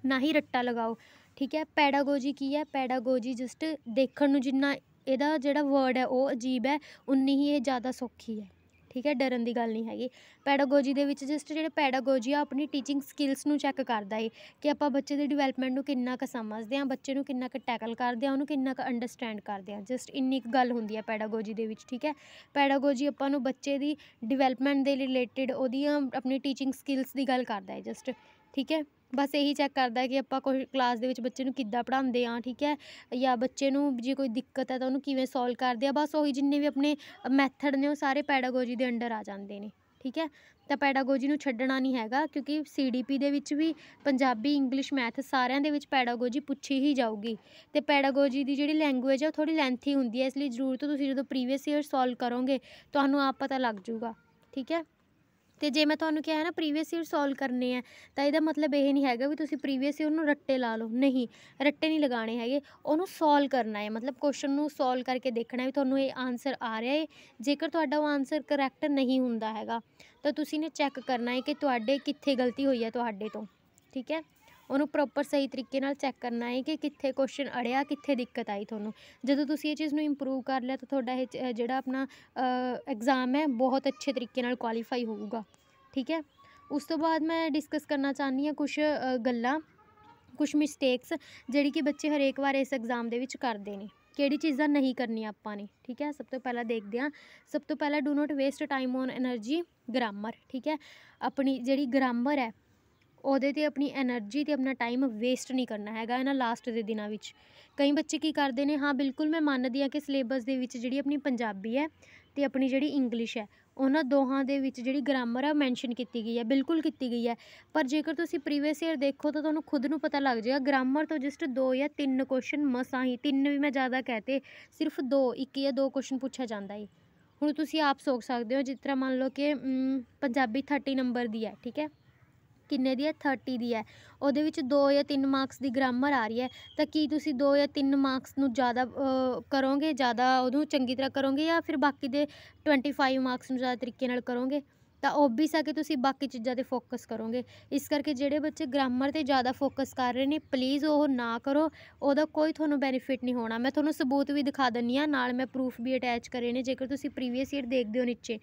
ਨਾ ਹੀ ਰੱਟਾ ਲਗਾਓ ਠੀਕ ਹੈ ਪੈਡਾਗੋਜੀ ਕੀ ਹੈ ਪੈਡਾਗੋਜੀ ਜਸਟ ਦੇਖਣ ਨੂੰ ਜਿੰਨਾ ਇਹਦਾ ਜਿਹੜਾ ਵਰਡ ਹੈ ਉਹ ਅਜੀਬ ਹੈ ਉਨੀ ਹੀ ਇਹ ਜ਼ਿਆਦਾ ਸੌਖੀ ਹੈ ਠੀਕ ਹੈ ਡਰਨ ਦੀ ਗੱਲ ਨਹੀਂ ਹੈਗੀ ਪੈਡਾਗੋਜੀ ਦੇ ਵਿੱਚ ਜਸਟ ਜਿਹੜਾ ਪੈਡਾਗੋਜੀ ਆ ਆਪਣੀ ਟੀਚਿੰਗ ਸਕਿੱਲਸ ਨੂੰ ਚੈੱਕ ਕਰਦਾ ਏ ਕਿ ਆਪਾਂ ਬੱਚੇ ਦੇ ਡਿਵੈਲਪਮੈਂਟ ਨੂੰ ਕਿੰਨਾ ਕੁ ਸਮਝਦੇ ਆ ਬੱਚੇ ਨੂੰ ਕਿੰਨਾ ਕੁ ਟੈਕਲ ਕਰਦੇ ਆ ਉਹਨੂੰ ਕਿੰਨਾ ਕੁ ਅੰਡਰਸਟੈਂਡ ਕਰਦੇ ਆ ਜਸਟ ਇੰਨੀ ਕੁ ਗੱਲ ਹੁੰਦੀ ਆ ਪੈਡਾਗੋਜੀ ਦੇ ਵਿੱਚ ਠੀਕ ਹੈ ਪੈਡਾਗੋਜੀ ਆਪਾਂ ਨੂੰ ਬੱਚੇ ਦੀ ਡਿਵੈਲਪਮੈਂਟ ਦੇ ਰਿਲੇਟਡ ਉਹਦੀਆਂ ਆਪਣੀ ਟੀਚਿੰਗ ਸਕਿੱਲਸ ਦੀ ਗੱਲ ਕਰਦਾ ਹੈ ਜਸਟ ਠੀਕ ਹੈ ਬਸ ਇਹੀ ਚੈੱਕ ਕਰਦਾ ਕਿ ਆਪਾਂ ਕੋਈ ਕਲਾਸ ਦੇ ਵਿੱਚ ਬੱਚੇ ਨੂੰ ਕਿੱਦਾਂ ਪੜ੍ਹਾਉਂਦੇ ਆ ਠੀਕ ਹੈ ਜਾਂ ਬੱਚੇ ਨੂੰ ਜੇ ਕੋਈ ਦਿੱਕਤ ਹੈ ਤਾਂ ਉਹਨੂੰ ਕਿਵੇਂ ਸੋਲਵ ਕਰਦੇ ਆ ਬਸ ਉਹੀ ਜਿੰਨੇ ਵੀ ਆਪਣੇ ਮੈਥਡ ਨੇ ਉਹ ਸਾਰੇ ਪੈਡਾਗੋਜੀ ਦੇ ਅੰਡਰ ਆ ਜਾਂਦੇ ਨੇ ਠੀਕ ਹੈ ਤਾਂ ਪੈਡਾਗੋਜੀ ਨੂੰ ਛੱਡਣਾ ਨਹੀਂ ਹੈਗਾ ਕਿਉਂਕਿ ਸੀਡੀਪੀ ਦੇ ਵਿੱਚ ਵੀ ਪੰਜਾਬੀ ਇੰਗਲਿਸ਼ ਮੈਥ ਸਾਰਿਆਂ ਦੇ ਵਿੱਚ ਪੈਡਾਗੋਜੀ ਪੁੱਛੀ ਹੀ ਜਾਊਗੀ ਤੇ ਪੈਡਾਗੋਜੀ ਦੀ ਜਿਹੜੀ ਲੈਂਗੁਏਜ ਹੈ ਉਹ ਥੋੜੀ ਲੈਂਥੀ ਹੁੰਦੀ ਹੈ ਇਸ ਲਈ ਜ਼ਰੂਰ ਤੋਂ ਤੁਸੀਂ ਜਦੋਂ ਪ੍ਰੀਵੀਅਸ ਈਅਰ ਸੋਲਵ ਕਰੋਗੇ ਤੁਹਾਨੂੰ ਆਪ ਪਤਾ ਲੱਗ ਜਾਊਗਾ ਠੀਕ ਹੈ ਤੇ ਜੇ ਮੈਂ ਤੁਹਾਨੂੰ ਕਿਹਾ ਹੈ ਨਾ ਪ੍ਰੀਵੀਅਸ ਈਅਰ ਸੋਲਵ ਕਰਨੇ ਆ ਤਾਂ ਇਹਦਾ ਮਤਲਬ ਇਹ ਨਹੀਂ ਹੈਗਾ ਵੀ ਤੁਸੀਂ ਪ੍ਰੀਵੀਅਸ ਈਅਰ ਨੂੰ ਰੱਟੇ ਲਾ ਲਓ ਨਹੀਂ ਰੱਟੇ ਨਹੀਂ ਲਗਾਣੇ ਹੈਗੇ ਉਹਨੂੰ ਸੋਲਵ ਕਰਨਾ ਹੈ ਮਤਲਬ ਕੁਐਸਚਨ ਨੂੰ ਸੋਲਵ ਕਰਕੇ ਦੇਖਣਾ ਵੀ ਤੁਹਾਨੂੰ ਇਹ ਆਨਸਰ ਆ ਰਿਹਾ ਹੈ ਜੇਕਰ ਤੁਹਾਡਾ ਉਹ ਆਨਸਰ ਕਰੈਕਟ ਨਹੀਂ ਹੁੰਦਾ ਹੈਗਾ ਤਾਂ ਤੁਸੀਂ ਨੇ ਚੈੱਕ ਕਰਨਾ ਹੈ ਕਿ ਤੁਹਾਡੇ ਕਿੱਥੇ ਗਲਤੀ ਹੋਈ ਹੈ ਤੁਹਾਡੇ ਤੋਂ ਠੀਕ ਹੈ ਉਹਨੂੰ ਪ੍ਰੋਪਰ ਸਹੀ ਤਰੀਕੇ ਨਾਲ ਚੈੱਕ ਕਰਨਾ ਹੈ ਕਿ ਕਿੱਥੇ ਕੁਐਸਚਨ ਅੜਿਆ ਕਿੱਥੇ ਦਿੱਕਤ ਆਈ ਤੁਹਾਨੂੰ ਜਦੋਂ ਤੁਸੀਂ ਇਹ ਚੀਜ਼ ਨੂੰ ਇੰਪਰੂਵ ਕਰ ਲਿਆ ਤਾਂ ਤੁਹਾਡਾ ਇਹ ਜਿਹੜਾ ਆਪਣਾ ਐਗਜ਼ਾਮ ਹੈ ਬਹੁਤ ਅੱਛੇ ਤਰੀਕੇ ਨਾਲ ਕੁਆਲੀਫਾਈ ਹੋਊਗਾ ਠੀਕ ਹੈ ਉਸ ਤੋਂ ਬਾਅਦ ਮੈਂ ਡਿਸਕਸ ਕਰਨਾ ਚਾਹੁੰਦੀ ਹਾਂ ਕੁਝ ਗੱਲਾਂ ਕੁਝ ਮਿਸਟੇਕਸ ਜਿਹੜੀ ਕਿ ਬੱਚੇ ਹਰੇਕ ਵਾਰ ਇਸ ਐਗਜ਼ਾਮ ਦੇ ਵਿੱਚ ਕਰਦੇ ਨੇ ਕਿਹੜੀ ਚੀਜ਼ਾਂ ਨਹੀਂ ਕਰਨੀਆਂ ਆਪਾਂ ਨੇ ਠੀਕ ਹੈ ਸਭ ਤੋਂ ਪਹਿਲਾਂ ਦੇਖਦੇ ਹਾਂ ਸਭ ਤੋਂ ਪਹਿਲਾਂ do not waste time on energy grammar ਠੀਕ ਹੈ ਆਪਣੀ ਜਿਹੜੀ ਗ੍ਰਾਮਰ ਹੈ ਉਹਦੇ 'ਤੇ ਆਪਣੀ એનર્ਜੀ ਤੇ ਆਪਣਾ ਟਾਈਮ ਵੇਸਟ ਨਹੀਂ ਕਰਨਾ ਹੈਗਾ ਇਹਨਾਂ ਲਾਸਟ ਦੇ ਦਿਨਾਂ ਵਿੱਚ ਕਈ ਬੱਚੇ ਕੀ ਕਰਦੇ ਨੇ ਹਾਂ ਬਿਲਕੁਲ ਮੈਂ ਮੰਨਦੀ ਹਾਂ ਕਿ ਸਿਲੇਬਸ ਦੇ ਵਿੱਚ ਜਿਹੜੀ ਆਪਣੀ ਪੰਜਾਬੀ ਹੈ ਤੇ ਆਪਣੀ ਜਿਹੜੀ ਇੰਗਲਿਸ਼ ਹੈ ਉਹਨਾਂ ਦੋਹਾਂ ਦੇ ਵਿੱਚ ਜਿਹੜੀ ਗ੍ਰਾਮਰ ਆ ਮੈਂਸ਼ਨ ਕੀਤੀ ਗਈ ਹੈ ਬਿਲਕੁਲ ਕੀਤੀ ਗਈ ਹੈ ਪਰ ਜੇਕਰ ਤੁਸੀਂ ਪ੍ਰੀਵੀਅਸ ਈਅਰ ਦੇਖੋ ਤਾਂ ਤੁਹਾਨੂੰ ਖੁਦ ਨੂੰ ਪਤਾ ਲੱਗ ਜਾਏਗਾ ਗ੍ਰਾਮਰ ਤੋਂ ਜਸਟ 2 ਜਾਂ 3 ਕੁਐਸਚਨ ਮਸਾਂ ਹੀ 3 ਵੀ ਮੈਂ ਜ਼ਿਆਦਾ ਕਹਤੇ ਸਿਰਫ 2 ਇੱਕ ਜਾਂ ਦੋ ਕੁਐਸਚਨ ਪੁੱਛਿਆ ਜਾਂਦਾ ਹੈ ਹੁਣ ਤੁਸੀਂ ਆਪ ਸੋਚ ਸਕਦੇ ਹੋ ਜਿਸ ਤਰ੍ਹਾਂ ਮੰਨ ਲਓ ਕਿ ਪੰਜਾਬੀ 30 ਨੰਬਰ ਦੀ ਹੈ ਠੀਕ ਹੈ ਕਿੰਨੇ ਦੀ ਹੈ 30 ਦੀ ਹੈ ਉਹਦੇ ਵਿੱਚ 2 ਜਾਂ 3 ਮਾਰਕਸ ਦੀ ਗ੍ਰਾਮਰ ਆ ਰਹੀ ਹੈ ਤਾਂ ਕੀ ਤੁਸੀਂ 2 ਜਾਂ 3 ਮਾਰਕਸ ਨੂੰ ਜ਼ਿਆਦਾ ਕਰੋਗੇ ਜ਼ਿਆਦਾ ਉਹਨੂੰ ਚੰਗੀ ਤਰ੍ਹਾਂ ਕਰੋਗੇ ਜਾਂ ਫਿਰ ਬਾਕੀ ਦੇ 25 ਮਾਰਕਸ ਨੂੰ ਜ਼ਿਆਦਾ ਤਰੀਕੇ ਨਾਲ ਕਰੋਗੇ ਤਾਂ ਓਬਵੀਅਸ ਆ ਕਿ ਤੁਸੀਂ ਬਾਕੀ ਚੀਜ਼ਾਂ ਤੇ ਫੋਕਸ ਕਰੋਗੇ ਇਸ ਕਰਕੇ ਜਿਹੜੇ ਬੱਚੇ ਗ੍ਰਾਮਰ ਤੇ ਜ਼ਿਆਦਾ ਫੋਕਸ ਕਰ ਰਹੇ ਨੇ ਪਲੀਜ਼ ਉਹ ਨਾ ਕਰੋ ਉਹਦਾ ਕੋਈ ਤੁਹਾਨੂੰ ਬੈਨੀਫਿਟ ਨਹੀਂ ਹੋਣਾ ਮੈਂ ਤੁਹਾਨੂੰ ਸਬੂਤ ਵੀ ਦਿਖਾ ਦਿੰਨੀ ਆ ਨਾਲ ਮੈਂ ਪ੍ਰੂਫ ਵੀ ਅਟੈਚ ਕਰੇ ਨੇ ਜੇਕਰ ਤੁਸੀਂ ਪ੍ਰੀਵੀਅਸ ਈਅਰ ਦੇਖਦੇ ਹੋ ਨੀਚੇ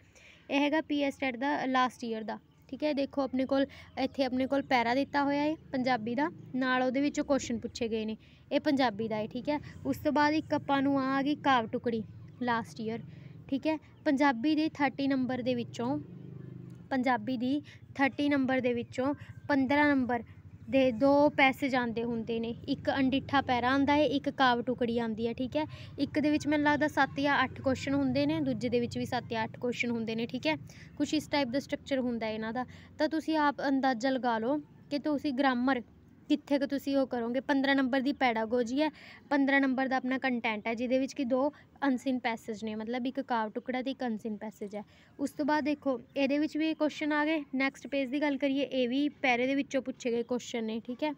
ਇਹ ਹੈਗਾ ਪੀਐਸਟੈਟ ਦਾ ਲਾਸਟ ਈਅਰ ਦਾ ਠੀਕ ਹੈ ਦੇਖੋ ਆਪਣੇ ਕੋਲ ਇੱਥੇ ਆਪਣੇ ਕੋਲ ਪੈਰਾ ਦਿੱਤਾ ਹੋਇਆ ਹੈ ਪੰਜਾਬੀ ਦਾ ਨਾਲ ਉਹਦੇ ਵਿੱਚੋਂ ਕੁਐਸਚਨ ਪੁੱਛੇ ਗਏ ਨੇ ਇਹ ਪੰਜਾਬੀ ਦਾ ਹੈ ਠੀਕ ਹੈ ਉਸ ਤੋਂ ਬਾਅਦ ਇੱਕ ਆਪਾਂ ਨੂੰ ਆ ਗਈ ਕਾਵ ਟੁਕੜੀ ਲਾਸਟ ਈਅਰ ਠੀਕ ਹੈ ਪੰਜਾਬੀ ਦੇ 30 ਨੰਬਰ ਦੇ ਵਿੱਚੋਂ ਪੰਜਾਬੀ ਦੀ 30 ਨੰਬਰ ਦੇ ਵਿੱਚੋਂ 15 ਨੰਬਰ ਦੇ ਦੋ ਪੈਸੇ ਜਾਂਦੇ ਹੁੰਦੇ ਨੇ ਇੱਕ ਅੰਡਿੱਠਾ ਪੈਰਾ ਆਂਦਾ ਹੈ ਇੱਕ ਕਾਵ ਟੁਕੜੀ ਆਂਦੀ ਹੈ ਠੀਕ ਹੈ ਇੱਕ ਦੇ ਵਿੱਚ ਮੈਨੂੰ ਲੱਗਦਾ 7 ਜਾਂ 8 ਕੁਐਸਚਨ ਹੁੰਦੇ ਨੇ ਦੂਜੇ ਦੇ ਵਿੱਚ ਵੀ 7 ਜਾਂ 8 ਕੁਐਸਚਨ ਹੁੰਦੇ ਨੇ ਠੀਕ ਹੈ ਕੁਝ ਇਸ ਟਾਈਪ ਦਾ ਸਟਰਕਚਰ ਹੁੰਦਾ ਇਹਨਾਂ ਦਾ ਤਾਂ ਤੁਸੀਂ ਆਪ ਅੰਦਾਜ਼ਾ ਲਗਾ ਲਓ ਕਿ ਤੁਸੀਂ ਗ੍ਰਾਮਰ ਕਿੱਥੇ ਕੁ ਤੁਸੀਂ ਉਹ ਕਰੋਗੇ 15 ਨੰਬਰ ਦੀ ਪੈਡਾਗੋਜੀ ਹੈ 15 ਨੰਬਰ ਦਾ ਆਪਣਾ ਕੰਟੈਂਟ ਹੈ ਜਿਹਦੇ ਵਿੱਚ ਕਿ ਦੋ ਅਨਸੀਨ ਪੈਸੇਜ ਨੇ ਮਤਲਬ ਇੱਕ ਕਾਵ ਟੁਕੜਾ ਤੇ ਇੱਕ ਅਨਸੀਨ ਪੈਸੇਜ ਹੈ ਉਸ ਤੋਂ ਬਾਅਦ ਦੇਖੋ ਇਹਦੇ ਵਿੱਚ ਵੀ ਕੁਐਸਚਨ ਆ ਗਏ ਨੈਕਸਟ ਪੇਜ ਦੀ ਗੱਲ ਕਰੀਏ ਇਹ ਵੀ ਪੈਰੇ ਦੇ ਵਿੱਚੋਂ ਪੁੱਛੇ ਗਏ ਕੁਐਸਚਨ ਨੇ ਠੀਕ ਹੈ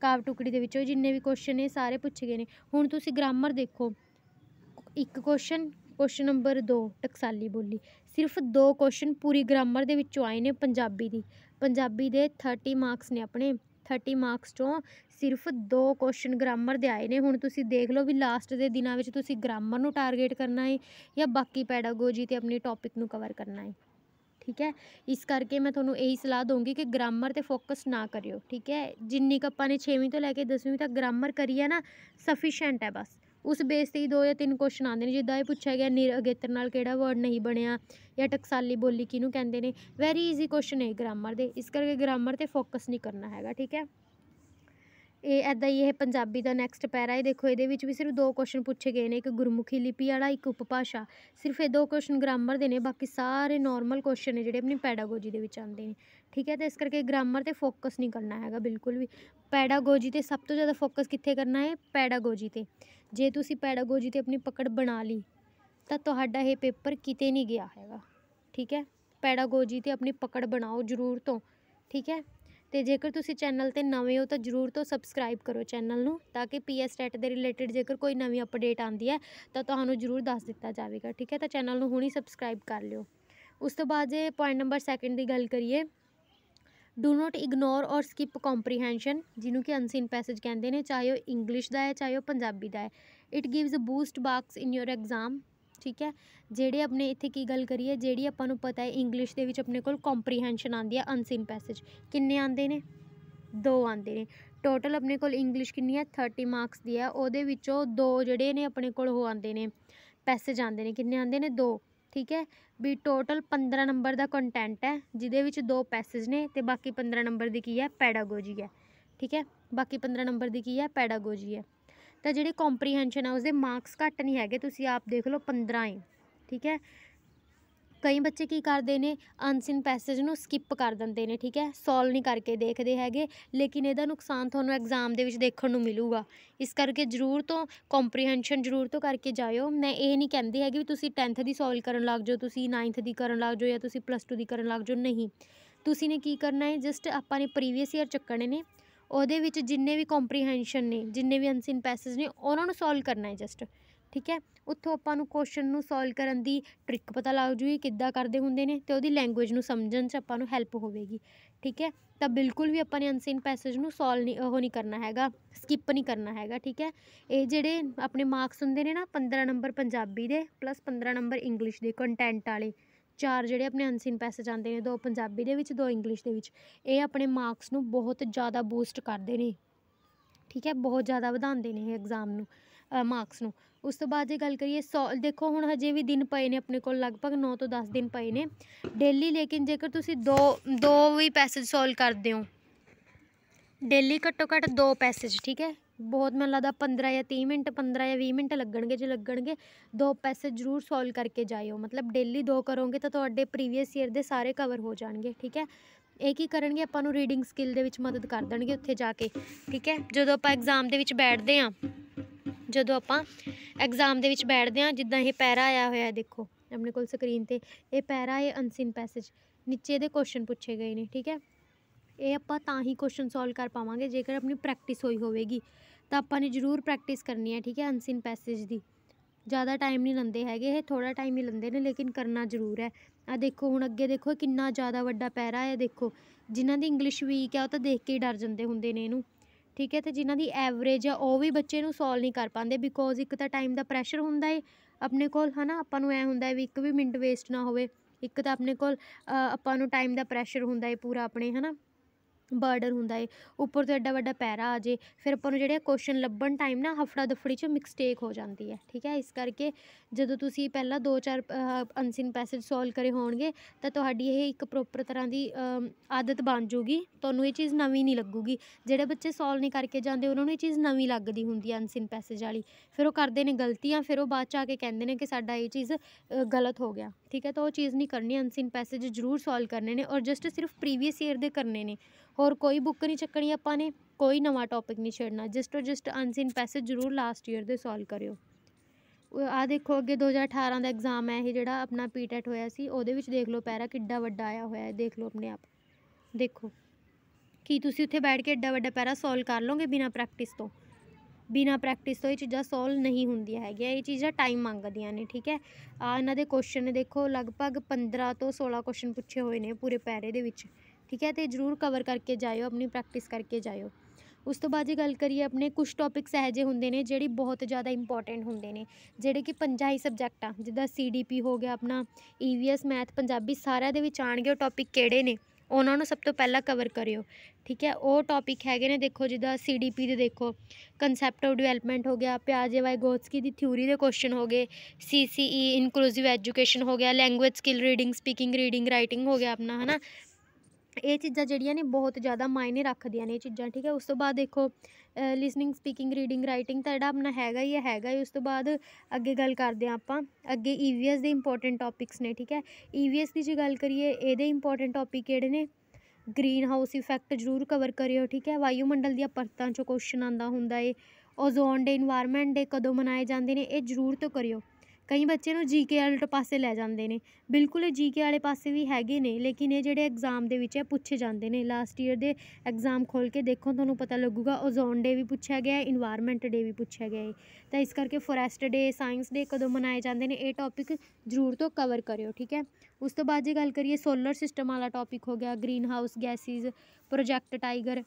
ਕਾਵ ਟੁਕੜੀ ਦੇ ਵਿੱਚੋਂ ਜਿੰਨੇ ਵੀ ਕੁਐਸਚਨ ਨੇ ਸਾਰੇ ਪੁੱਛੇ ਗਏ ਨੇ ਹੁਣ ਤੁਸੀਂ ਗ੍ਰਾਮਰ ਦੇਖੋ ਇੱਕ ਕੁਐਸਚਨ ਕੁਐਸਚਨ ਨੰਬਰ 2 ਟਕਸਾਲੀ ਬੋਲੀ ਸਿਰਫ ਦੋ ਕੁਐਸਚਨ ਪੂਰੀ ਗ੍ਰਾਮਰ ਦੇ ਵਿੱਚੋਂ ਆਏ ਨੇ ਪੰਜਾਬੀ ਦੀ ਪੰਜਾਬੀ ਦੇ 30 ਮਾਰਕਸ ਨੇ ਆਪਣੇ 30 ਮਾਰਕਸ ਚੋਂ ਸਿਰਫ ਦੋ ਕੁਐਸਚਨ ਗ੍ਰਾਮਰ ਦੇ ਆਏ ਨੇ ਹੁਣ ਤੁਸੀਂ ਦੇਖ ਲਓ ਵੀ ਲਾਸਟ ਦੇ ਦਿਨਾਂ ਵਿੱਚ ਤੁਸੀਂ ਗ੍ਰਾਮਰ ਨੂੰ ਟਾਰਗੇਟ ਕਰਨਾ ਹੈ ਜਾਂ ਬਾਕੀ ਪੈਡਾਗੋਜੀ ਤੇ ਆਪਣੀ ਟੌਪਿਕ ਨੂੰ ਕਵਰ ਕਰਨਾ ਹੈ ਠੀਕ ਹੈ ਇਸ ਕਰਕੇ ਮੈਂ ਤੁਹਾਨੂੰ ਇਹੀ ਸਲਾਹ ਦਊਂਗੀ ਕਿ ਗ੍ਰਾਮਰ ਤੇ ਫੋਕਸ ਨਾ ਕਰਿਓ ਠੀਕ ਹੈ ਜਿੰਨੀ ਕੁ ਆਪਾਂ ਨੇ 6ਵੀਂ ਤੋਂ ਲੈ ਕੇ 10ਵੀਂ ਤੱਕ ਗ੍ਰਾਮਰ ਕਰੀ ਹੈ ਨਾ ਸਫੀਸ਼ੀਐਂਟ ਹੈ ਬਸ ਉਸ ਬੇਸ ਤੇ ਹੀ ਦੋ ਜਾਂ ਤਿੰਨ ਕੁਐਸਚਨ ਆਉਂਦੇ ਨੇ ਜਿੱਦਾਂ ਇਹ ਪੁੱਛਿਆ ਗਿਆ ਨਿਰ ਅਗੇਤਰ ਨਾਲ ਕਿਹੜਾ ਵਰਡ ਨਹੀਂ ਬਣਿਆ ਜਾਂ ਟਕਸਾਲੀ ਬੋਲੀ ਕਿਹਨੂੰ ਕਹਿੰਦੇ ਨੇ ਵੈਰੀ ਈਜ਼ੀ ਕੁਐਸਚਨ ਹੈ ਗ੍ਰਾਮਰ ਦੇ ਇਸ ਕਰਕੇ ਗ੍ਰਾਮਰ ਤੇ ਫੋਕਸ ਨਹੀਂ ਕਰਨਾ ਹੈਗਾ ਠੀਕ ਹੈ ਇਹ ਐਦਾਂ ਹੀ ਇਹ ਪੰਜਾਬੀ ਦਾ ਨੈਕਸਟ ਪੈਰਾ ਇਹ ਦੇਖੋ ਇਹਦੇ ਵਿੱਚ ਵੀ ਸਿਰਫ ਦੋ ਕੁਐਸਚਨ ਪੁੱਛੇ ਗਏ ਨੇ ਇੱਕ ਗੁਰਮੁਖੀ ਲਿਪੀ ਵਾਲਾ ਇੱਕ ਉਪਭਾਸ਼ਾ ਸਿਰਫ ਇਹ ਦੋ ਕੁਐਸਚਨ ਗ੍ਰਾਮਰ ਦੇ ਨੇ ਬਾਕੀ ਸਾਰੇ ਨਾਰਮਲ ਕੁਐਸਚਨ ਨੇ ਜਿਹੜੇ ਆਪਣੀ ਪੈਡਾਗੋਜੀ ਦੇ ਵਿੱਚ ਆਉਂਦੇ ਨੇ ਠੀਕ ਹੈ ਤਾਂ ਇਸ ਕਰਕੇ ਗ੍ਰਾਮਰ ਤੇ ਫੋਕਸ ਨਹੀਂ ਕਰਨਾ ਹੈਗਾ ਬਿਲਕੁਲ ਵੀ ਪੈਡਾਗੋਜੀ ਤੇ ਸਭ ਤੋਂ ਜ਼ਿਆਦਾ ਫੋਕਸ ਕਿੱਥੇ ਕਰਨਾ ਹੈ ਪੈਡਾਗੋਜੀ ਤੇ ਜੇ ਤੁਸੀਂ ਪੈਡਾਗੋਜੀ ਤੇ ਆਪਣੀ ਪਕੜ ਬਣਾ ਲਈ ਤਾਂ ਤੁਹਾਡਾ ਇਹ ਪੇਪਰ ਕਿਤੇ ਨਹੀਂ ਗਿਆ ਹੈਗਾ ਠੀਕ ਹੈ ਪੈਡਾਗੋਜੀ ਤੇ ਆਪਣੀ ਪਕੜ ਬਣਾਓ ਜ਼ਰੂਰ ਤੋਂ ਠੀਕ ਹੈ ਤੇ ਜੇਕਰ ਤੁਸੀਂ ਚੈਨਲ ਤੇ ਨਵੇਂ ਹੋ ਤਾਂ ਜਰੂਰ ਤੋਂ ਸਬਸਕ੍ਰਾਈਬ ਕਰੋ ਚੈਨਲ ਨੂੰ ਤਾਂ ਕਿ ਪੀਐਸ ਸਟੈਟ ਦੇ ਰਿਲੇਟਡ ਜੇਕਰ ਕੋਈ ਨਵੀਂ ਅਪਡੇਟ ਆਂਦੀ ਹੈ ਤਾਂ ਤੁਹਾਨੂੰ ਜਰੂਰ ਦੱਸ ਦਿੱਤਾ ਜਾਵੇਗਾ ਠੀਕ ਹੈ ਤਾਂ ਚੈਨਲ ਨੂੰ ਹੁਣੀ ਸਬਸਕ੍ਰਾਈਬ ਕਰ ਲਿਓ ਉਸ ਤੋਂ ਬਾਅਦ ਜੇ ਪੁਆਇੰਟ ਨੰਬਰ 2 ਦੀ ਗੱਲ ਕਰੀਏ do not ignore or skip comprehension ਜਿਹਨੂੰ ਕਿ ਅਨਸੀਨ ਪੈਸੇਜ ਕਹਿੰਦੇ ਨੇ ਚਾਹੇ ਉਹ ਇੰਗਲਿਸ਼ ਦਾ ਹੈ ਚਾਹੇ ਉਹ ਪੰਜਾਬੀ ਦਾ ਹੈ it gives a boost box in your exam ਠੀਕ ਹੈ ਜਿਹੜੇ ਆਪਣੇ ਇੱਥੇ ਕੀ ਗੱਲ ਕਰੀਏ ਜਿਹੜੀ ਆਪਾਂ ਨੂੰ ਪਤਾ ਹੈ ਇੰਗਲਿਸ਼ ਦੇ ਵਿੱਚ ਆਪਣੇ ਕੋਲ ਕੰਪਰੀਹੈਂਸ਼ਨ ਆਉਂਦੀ ਹੈ ਅਨਸੀਨ ਪੈਸੇਜ ਕਿੰਨੇ ਆਉਂਦੇ ਨੇ ਦੋ ਆਉਂਦੇ ਨੇ ਟੋਟਲ ਆਪਣੇ ਕੋਲ ਇੰਗਲਿਸ਼ ਕਿੰਨੀ ਹੈ 30 ਮਾਰਕਸ ਦੀ ਹੈ ਉਹਦੇ ਵਿੱਚੋਂ ਦੋ ਜਿਹੜੇ ਨੇ ਆਪਣੇ ਕੋਲ ਉਹ ਆਉਂਦੇ ਨੇ ਪੈਸੇਜ ਆਉਂਦੇ ਨੇ ਕਿੰਨੇ ਆਉਂਦੇ ਨੇ ਦੋ ਠੀਕ ਹੈ ਵੀ ਟੋਟਲ 15 ਨੰਬਰ ਦਾ ਕੰਟੈਂਟ ਹੈ ਜਿਹਦੇ ਵਿੱਚ ਦੋ ਪੈਸੇਜ ਨੇ ਤੇ ਬਾਕੀ 15 ਨੰਬਰ ਦੀ ਕੀ ਹੈ ਪੈਡਾਗੋਜੀ ਹੈ ਠੀਕ ਹੈ ਬਾਕੀ 15 ਨੰਬਰ ਦੀ ਕੀ ਹੈ ਪੈਡਾਗੋਜੀ ਹੈ ਤਾਂ ਜਿਹੜੇ ਕੰਪਰੀਹੈਂਸ਼ਨ ਆ ਦੇ ਮਾਰਕਸ ਘੱਟ ਨਹੀਂ ਹੈਗੇ ਤੁਸੀਂ ਆਪ ਦੇਖ ਲਓ 15 ਹੈ ਠੀਕ ਹੈ ਕਈ ਬੱਚੇ ਕੀ ਕਰਦੇ ਨੇ ਅਨਸਿਨ ਪੈਸੇਜ ਨੂੰ ਸਕਿਪ ਕਰ ਦਿੰਦੇ ਨੇ ਠੀਕ ਹੈ ਸੋਲਵ ਨਹੀਂ ਕਰਕੇ ਦੇਖਦੇ ਹੈਗੇ ਲੇਕਿਨ ਇਹਦਾ ਨੁਕਸਾਨ ਤੁਹਾਨੂੰ ਐਗਜ਼ਾਮ ਦੇ ਵਿੱਚ ਦੇਖਣ ਨੂੰ ਮਿਲੂਗਾ ਇਸ ਕਰਕੇ ਜ਼ਰੂਰ ਤੋਂ ਕੰਪਰੀਹੈਂਸ਼ਨ ਜ਼ਰੂਰ ਤੋਂ ਕਰਕੇ ਜਾਇਓ ਮੈਂ ਇਹ ਨਹੀਂ ਕਹਿੰਦੀ ਹੈਗੀ ਵੀ ਤੁਸੀਂ 10th ਦੀ ਸੋਲਵ ਕਰਨ ਲੱਗ ਜਾਓ ਤੁਸੀਂ 9th ਦੀ ਕਰਨ ਲੱਗ ਜਾਓ ਜਾਂ ਤੁਸੀਂ ਪਲੱਸ 2 ਦੀ ਕਰਨ ਲੱਗ ਜਾਓ ਨਹੀਂ ਤੁਸੀਂ ਨੇ ਕੀ ਕਰਨਾ ਹੈ ਜਸਟ ਆਪਾਂ ਨੇ ਪ੍ਰੀਵੀਅਸ ਈਅਰ ਚੱਕਣੇ ਨੇ ਉਹਦੇ ਵਿੱਚ ਜਿੰਨੇ ਵੀ ਕੰਪਰੀਹੈਂਸ਼ਨ ਨੇ ਜਿੰਨੇ ਵੀ ਅਨਸਿਨ ਪੈਸੇਜ ਨੇ ਉਹਨਾਂ ਨੂੰ ਸੋਲਵ ਕਰਨਾ ਹੈ ਜਸਟ ਠੀਕ ਹੈ ਉੱਥੋਂ ਆਪਾਂ ਨੂੰ ਕੁਐਸਚਨ ਨੂੰ ਸੋਲਵ ਕਰਨ ਦੀ ਟ੍ਰਿਕ ਪਤਾ ਲੱਗ ਜੂਗੀ ਕਿੱਦਾਂ ਕਰਦੇ ਹੁੰਦੇ ਨੇ ਤੇ ਉਹਦੀ ਲੈਂਗੁਏਜ ਨੂੰ ਸਮਝਣ 'ਚ ਆਪਾਂ ਨੂੰ ਹੈਲਪ ਹੋਵੇਗੀ ਠੀਕ ਹੈ ਤਾਂ ਬਿਲਕੁਲ ਵੀ ਆਪਾਂ ਨੇ ਅਨਸੀਨ ਪੈਸੇਜ ਨੂੰ ਸੋਲਵ ਨਹੀਂ ਉਹ ਨਹੀਂ ਕਰਨਾ ਹੈਗਾ ਸਕਿਪ ਨਹੀਂ ਕਰਨਾ ਹੈਗਾ ਠੀਕ ਹੈ ਇਹ ਜਿਹੜੇ ਆਪਣੇ ਮਾਰਕਸ ਹੁੰਦੇ ਨੇ ਨਾ 15 ਨੰਬਰ ਪੰਜਾਬੀ ਦੇ ਪਲੱਸ 15 ਨੰਬਰ ਇੰਗਲਿਸ਼ ਦੇ ਕੰਟੈਂਟ ਵਾਲੇ ਚਾਰ ਜਿਹੜੇ ਆਪਣੇ ਅਨਸੀਨ ਪੈਸੇਜ ਆਉਂਦੇ ਨੇ ਦੋ ਪੰਜਾਬੀ ਦੇ ਵਿੱਚ ਦੋ ਇੰਗਲਿਸ਼ ਦੇ ਵਿੱਚ ਇਹ ਆਪਣੇ ਮਾਰਕਸ ਨੂੰ ਬਹੁਤ ਜ਼ਿਆਦਾ ਬੂਸਟ ਕਰਦੇ ਨੇ ਠੀਕ ਹੈ ਬਹੁਤ ਜ਼ਿਆਦਾ ਵਧਾਉਂਦੇ ਨੇ ਇਹ ਐਗਜ਼ਾਮ ਨੂੰ ਮਾਰਕਸ ਨੂੰ ਉਸ ਤੋਂ ਬਾਅਦ ਜੇ ਗੱਲ ਕਰੀਏ ਸੌ ਦੇਖੋ ਹੁਣ ਹਜੇ ਵੀ ਦਿਨ ਪਏ ਨੇ ਆਪਣੇ ਕੋਲ ਲਗਭਗ 9 ਤੋਂ 10 ਦਿਨ ਪਏ ਨੇ ਡੇਲੀ ਲੇਕਿਨ ਜੇਕਰ ਤੁਸੀਂ ਦੋ ਦੋ ਵੀ ਪੈਸੇਜ ਸੋਲਵ ਕਰਦੇ ਹੋ ਡੇਲੀ ਘੱਟੋ ਘੱਟ ਦੋ ਪੈਸੇਜ ਠੀਕ ਹੈ ਬਹੁਤ ਮੈਨੂੰ ਲੱਗਦਾ 15 ਜਾਂ 30 ਮਿੰਟ 15 ਜਾਂ 20 ਮਿੰਟ ਲੱਗਣਗੇ ਜੇ ਲੱਗਣਗੇ ਦੋ ਪੈਸੇ ਜ਼ਰੂਰ ਸੋਲਵ ਕਰਕੇ ਜਾਇਓ ਮਤਲਬ ਡੇਲੀ ਦੋ ਕਰੋਗੇ ਤਾਂ ਤੁਹਾਡੇ ਪ੍ਰੀਵੀਅਸ ਈਅਰ ਦੇ ਸਾਰੇ ਕਵਰ ਹੋ ਜਾਣਗੇ ਠੀਕ ਹੈ ਇਹ ਕੀ ਕਰਨਗੇ ਆਪਾਂ ਨੂੰ ਰੀਡਿੰਗ ਸਕਿੱਲ ਦੇ ਵਿੱਚ ਮਦਦ ਕਰ ਦੇਣਗੇ ਉੱਥੇ ਜਾ ਕੇ ਠੀਕ ਹੈ ਜਦੋਂ ਆਪਾਂ ਐਗਜ਼ਾਮ ਦੇ ਵਿੱਚ ਬੈਠਦੇ ਆਂ ਜਦੋਂ ਆਪਾਂ ਐਗਜ਼ਾਮ ਦੇ ਵਿੱਚ ਬੈਠਦੇ ਹਾਂ ਜਿੱਦਾਂ ਇਹ ਪੈਰਾ ਆਇਆ ਹੋਇਆ ਦੇਖੋ ਆਪਣੇ ਕੋਲ ਸਕਰੀਨ ਤੇ ਇਹ ਪੈਰਾ ਇਹ ਅਨਸਿਨ ਪੈਸੇਜ ਨੀਚੇ ਇਹਦੇ ਕੁਐਸਚਨ ਪੁੱਛੇ ਗਏ ਨੇ ਠੀਕ ਹੈ ਇਹ ਆਪਾਂ ਤਾਂ ਹੀ ਕੁਐਸਚਨ ਸੋਲਵ ਕਰ ਪਾਵਾਂਗੇ ਜੇਕਰ ਆਪਣੀ ਪ੍ਰੈਕਟਿਸ ਹੋਈ ਹੋਵੇਗੀ ਤਾਂ ਆਪਾਂ ਨੇ ਜ਼ਰੂਰ ਪ੍ਰੈਕਟਿਸ ਕਰਨੀ ਹੈ ਠੀਕ ਹੈ ਅਨਸਿਨ ਪੈਸੇਜ ਦੀ ਜ਼ਿਆਦਾ ਟਾਈਮ ਨਹੀਂ ਲੰਦੇ ਹੈਗੇ ਇਹ ਥੋੜਾ ਟਾਈਮ ਹੀ ਲੰਦੇ ਨੇ ਲੇਕਿਨ ਕਰਨਾ ਜ਼ਰੂਰ ਹੈ ਆ ਦੇਖੋ ਹੁਣ ਅੱਗੇ ਦੇਖੋ ਕਿੰਨਾ ਜ਼ਿਆਦਾ ਵੱਡਾ ਪੈਰਾ ਹੈ ਦੇਖੋ ਜਿਨ੍ਹਾਂ ਦੀ ਇੰਗਲਿਸ਼ ਵੀਕ ਹੈ ਉਹ ਤਾਂ ਦੇਖ ਕੇ ਹੀ ਡਰ ਜਾਂਦੇ ਹੁੰਦੇ ਨੇ ਇਹਨੂੰ ਠੀਕ ਹੈ ਤੇ ਜਿਨ੍ਹਾਂ ਦੀ ਐਵਰੇਜ ਆ ਉਹ ਵੀ ਬੱਚੇ ਨੂੰ ਸੋਲਵ ਨਹੀਂ ਕਰ ਪਾਉਂਦੇ ਬਿਕੋਜ਼ ਇੱਕ ਤਾਂ ਟਾਈਮ ਦਾ ਪ੍ਰੈਸ਼ਰ ਹੁੰਦਾ ਹੈ ਆਪਣੇ ਕੋਲ ਹਨਾ ਆਪਾਂ ਨੂੰ ਐ ਹੁੰਦਾ ਹੈ ਵੀ ਇੱਕ ਵੀ ਮਿੰਟ ਵੇਸਟ ਨਾ ਹੋਵੇ ਇੱਕ ਤਾਂ ਆਪਣੇ ਕੋਲ ਆਪਾਂ ਨੂੰ ਟਾਈਮ ਦਾ ਪ੍ਰੈਸ਼ਰ ਹੁੰਦਾ ਹੈ ਪੂਰਾ ਆਪਣੇ ਹਨਾ ਬਾਰਡਰ ਹੁੰਦਾ ਏ ਉੱਪਰ ਤੋਂ ਐਡਾ ਵੱਡਾ ਪੈਰਾ ਆ ਜੇ ਫਿਰ ਆਪਾਂ ਨੂੰ ਜਿਹੜੇ ਕੁਐਸਚਨ ਲੱਭਣ ਟਾਈਮ ਨਾ ਹਫੜਾ ਦਫੜੀ 'ਚ ਮਿਸਟੇਕ ਹੋ ਜਾਂਦੀ ਹੈ ਠੀਕ ਹੈ ਇਸ ਕਰਕੇ ਜਦੋਂ ਤੁਸੀਂ ਪਹਿਲਾਂ ਦੋ ਚਾਰ ਅਨਸਿਨ ਪੈਸੇਜ ਸੋਲਵ ਕਰੇ ਹੋਣਗੇ ਤਾਂ ਤੁਹਾਡੀ ਇਹ ਇੱਕ ਪ੍ਰੋਪਰ ਤਰ੍ਹਾਂ ਦੀ ਆਦਤ ਬਣ ਜੂਗੀ ਤੁਹਾਨੂੰ ਇਹ ਚੀਜ਼ ਨਵੀਂ ਨਹੀਂ ਲੱਗੂਗੀ ਜਿਹੜੇ ਬੱਚੇ ਸੋਲਵ ਨਹੀਂ ਕਰਕੇ ਜਾਂਦੇ ਉਹਨਾਂ ਨੂੰ ਇਹ ਚੀਜ਼ ਨਵੀਂ ਲੱਗਦੀ ਹੁੰਦੀ ਹੈ ਅਨਸਿਨ ਪੈਸੇਜ ਵਾਲੀ ਫਿਰ ਉਹ ਕਰਦੇ ਨੇ ਗਲਤੀਆਂ ਫਿਰ ਉਹ ਬਾਅਦ 'ਚ ਆ ਕੇ ਕਹਿੰਦੇ ਨੇ ਕਿ ਸਾਡਾ ਇਹ ਚੀਜ਼ ਗਲਤ ਹੋ ਗਿਆ ਠੀਕ ਹੈ ਤਾਂ ਉਹ ਚੀਜ਼ ਨਹੀਂ ਕਰਨੀ ਅਨਸਿਨ ਪੈਸੇਜ ਜ਼ਰੂਰ ਸੋਲਵ ਕਰਨੇ ਨੇ ਔਰ ਜਸਟ ਸਿਰਫ ਪ੍ਰੀਵੀਅਸ ਈਅਰ ਦੇ ਕਰਨੇ ਨੇ ਹੋਰ ਕੋਈ ਬੁੱਕ ਨਹੀਂ ਚੱਕਣੀ ਆਪਾਂ ਨੇ ਕੋਈ ਨਵਾਂ ਟੌਪਿਕ ਨਹੀਂ ਛੇੜਨਾ just to just unseen passage ਜ਼ਰੂਰ ਲਾਸਟ ਈਅਰ ਦੇ ਸੋਲਵ ਕਰਿਓ ਆ ਦੇਖੋ ਅੱਗੇ 2018 ਦਾ ਐਗਜ਼ਾਮ ਹੈ ਇਹ ਜਿਹੜਾ ਆਪਣਾ ਪੀਟੈਟ e ਹੋਇਆ ਸੀ ਉਹਦੇ ਵਿੱਚ ਦੇਖ ਲਓ ਪੈਰਾ ਕਿੱਡਾ ਵੱਡਾ ਆਇਆ ਹੋਇਆ ਹੈ ਦੇਖ ਲਓ ਆਪਣੇ ਆਪ ਦੇਖੋ ਕੀ ਤੁਸੀਂ ਉੱਥੇ ਬੈਠ ਕੇ ਐਡਾ ਵੱਡਾ ਪੈਰਾ ਸੋਲਵ ਕਰ ਲੋਗੇ ਬਿਨਾ ਪ੍ਰੈਕਟਿਸ ਤੋਂ ਬਿਨਾ ਪ੍ਰੈਕਟਿਸ ਤੋਂ ਇਹ ਚੀਜ਼ਾਂ ਸੋਲਵ ਨਹੀਂ ਹੁੰਦੀਆਂ ਹੈਗੀਆਂ ਇਹ ਚੀਜ਼ਾਂ ਟਾਈਮ ਮੰਗਦੀਆਂ ਨੇ ਠੀਕ ਹੈ ਆ ਇਹਨਾਂ ਦੇ ਕੁਐਸਚਨ ਦੇਖੋ ਲਗਭਗ 15 ਤੋਂ 16 ਕੁਐਸਚਨ ਪੁੱਛੇ ਹੋਏ ਨੇ ਪੂਰੇ ਪੈਰੇ ਦੇ ਵਿੱਚ ਠੀਕ ਹੈ ਤੇ ਜਰੂਰ ਕਵਰ ਕਰਕੇ ਜਾਇਓ ਆਪਣੀ ਪ੍ਰੈਕਟਿਸ ਕਰਕੇ ਜਾਇਓ ਉਸ ਤੋਂ ਬਾਅਦ ਜੇ ਗੱਲ ਕਰੀਏ ਆਪਣੇ ਕੁਝ ਟੌਪਿਕਸ ਇਹ ਜੇ ਹੁੰਦੇ ਨੇ ਜਿਹੜੀ ਬਹੁਤ ਜ਼ਿਆਦਾ ਇੰਪੋਰਟੈਂਟ ਹੁੰਦੇ ਨੇ ਜਿਹੜੇ ਕਿ ਪੰਜਾਂ ਹੀ ਸਬਜੈਕਟ ਆ ਜਿੱਦਾਂ ਸੀਡੀਪੀ ਹੋ ਗਿਆ ਆਪਣਾ ਈਵੀਐਸ e ਮੈਥ ਪੰਜਾਬੀ ਸਾਰਿਆਂ ਦੇ ਵਿੱਚ ਆਣਗੇ ਉਹ ਟੌਪਿਕ ਕਿਹੜੇ ਨੇ ਉਹਨਾਂ ਨੂੰ ਸਭ ਤੋਂ ਪਹਿਲਾਂ ਕਵਰ ਕਰਿਓ ਠੀਕ ਹੈ ਉਹ ਟੌਪਿਕ ਹੈਗੇ ਨੇ ਦੇਖੋ ਜਿੱਦਾਂ ਸੀਡੀਪੀ ਦੇ ਦੇਖੋ ਕਨਸੈਪਟ ਆਫ ਡਿਵੈਲਪਮੈਂਟ ਹੋ ਗਿਆ ਵਾਈ ਗੋਟਸਕੀ ਦੀ ਥਿਊਰੀ ਦੇ ਕੁਐਸਚਨ ਹੋ ਗਏ ਸੀਸੀਈ ਇਨਕਲੂਸਿਵ ਐਜੂਕੇਸ਼ਨ ਹੋ ਗਿਆ language skill reading speaking reading writing ਹੋ ਗਿਆ ਆਪਣਾ ਹਨਾ ਇਹ ਚੀਜ਼ਾਂ ਜਿਹੜੀਆਂ ਨੇ ਬਹੁਤ ਜ਼ਿਆਦਾ ਮਾਇਨੇ ਰੱਖਦੀਆਂ ਨੇ ਇਹ ਚੀਜ਼ਾਂ ਠੀਕ ਹੈ ਉਸ ਤੋਂ ਬਾਅਦ ਦੇਖੋ ਲਿਸਨਿੰਗ ਸਪੀਕਿੰਗ ਰੀਡਿੰਗ ਰਾਈਟਿੰਗ ਤਾਂ ਜਿਹੜਾ ਆਪਣਾ ਹੈਗਾ ਹੀ ਹੈਗਾ ਹੀ ਉਸ ਤੋਂ ਬਾਅਦ ਅੱਗੇ ਗੱਲ ਕਰਦੇ ਆ ਆਪਾਂ ਅੱਗੇ ਈਵੀਐਸ ਦੇ ਇੰਪੋਰਟੈਂਟ ਟੌਪਿਕਸ ਨੇ ਠੀਕ ਹੈ ਈਵੀਐਸ ਦੀ ਜੇ ਗੱਲ ਕਰੀਏ ਇਹਦੇ ਇੰਪੋਰਟੈਂਟ ਟੌਪਿਕ ਕਿਹੜੇ ਨੇ ਗ੍ਰੀਨ ਹਾਊਸ ਇਫੈਕਟ ਜ਼ਰੂਰ ਕਵਰ ਕਰਿਓ ਠੀਕ ਹੈ ਵਾਯੂਮੰਡਲ ਦੀਆਂ ਪਰਤਾਂ ਚੋਂ ਕੁਐਸਚਨ ਆਂਦਾ ਹੁੰਦਾ ਏ ਓਜ਼ੋਨ ਡੇ এনवायरमेंट ਡੇ ਕਦੋਂ ਮਨਾਏ ਜਾਂਦੇ ਨੇ ਇਹ ਜ਼ਰੂਰ ਤੋਂ ਕਰਿਓ ਕਈ ਬੱਚੇ ਨੂੰ ਜੀਕੇ ਵਾਲੇ ਪਾਸੇ ਲੈ ਜਾਂਦੇ ਨੇ ਬਿਲਕੁਲ ਇਹ ਜੀਕੇ ਵਾਲੇ ਪਾਸੇ ਵੀ ਹੈਗੇ ਨੇ ਲੇਕਿਨ ਇਹ ਜਿਹੜੇ ਐਗਜ਼ਾਮ ਦੇ ਵਿੱਚ ਇਹ ਪੁੱਛੇ ਜਾਂਦੇ ਨੇ ਲਾਸਟ ਈਅਰ ਦੇ ਐਗਜ਼ਾਮ ਖੋਲ ਕੇ ਦੇਖੋ ਤੁਹਾਨੂੰ ਪਤਾ ਲੱਗੂਗਾ ਓਜ਼ੋਨ ਡੇ ਵੀ ਪੁੱਛਿਆ ਗਿਆ ਹੈ ਡੇ ਵੀ ਪੁੱਛਿਆ ਗਿਆ ਹੈ ਤਾਂ ਇਸ ਕਰਕੇ ਫੋਰੈਸਟ ਡੇ ਸਾਇੰਸ ਡੇ ਕਦੋਂ ਮਨਾਏ ਜਾਂਦੇ ਨੇ ਇਹ ਟੌਪਿਕ ਜ਼ਰੂਰ ਤੋਂ ਕਵਰ ਕਰਿਓ ਠੀਕ ਹੈ ਉਸ ਤੋਂ ਬਾਅਦ ਜੇ ਗੱਲ ਕਰੀਏ ਸੋਲਰ ਸਿਸਟਮ ਵਾਲਾ ਟੌਪਿਕ ਹੋ ਗਿਆ greenhouse gases project tiger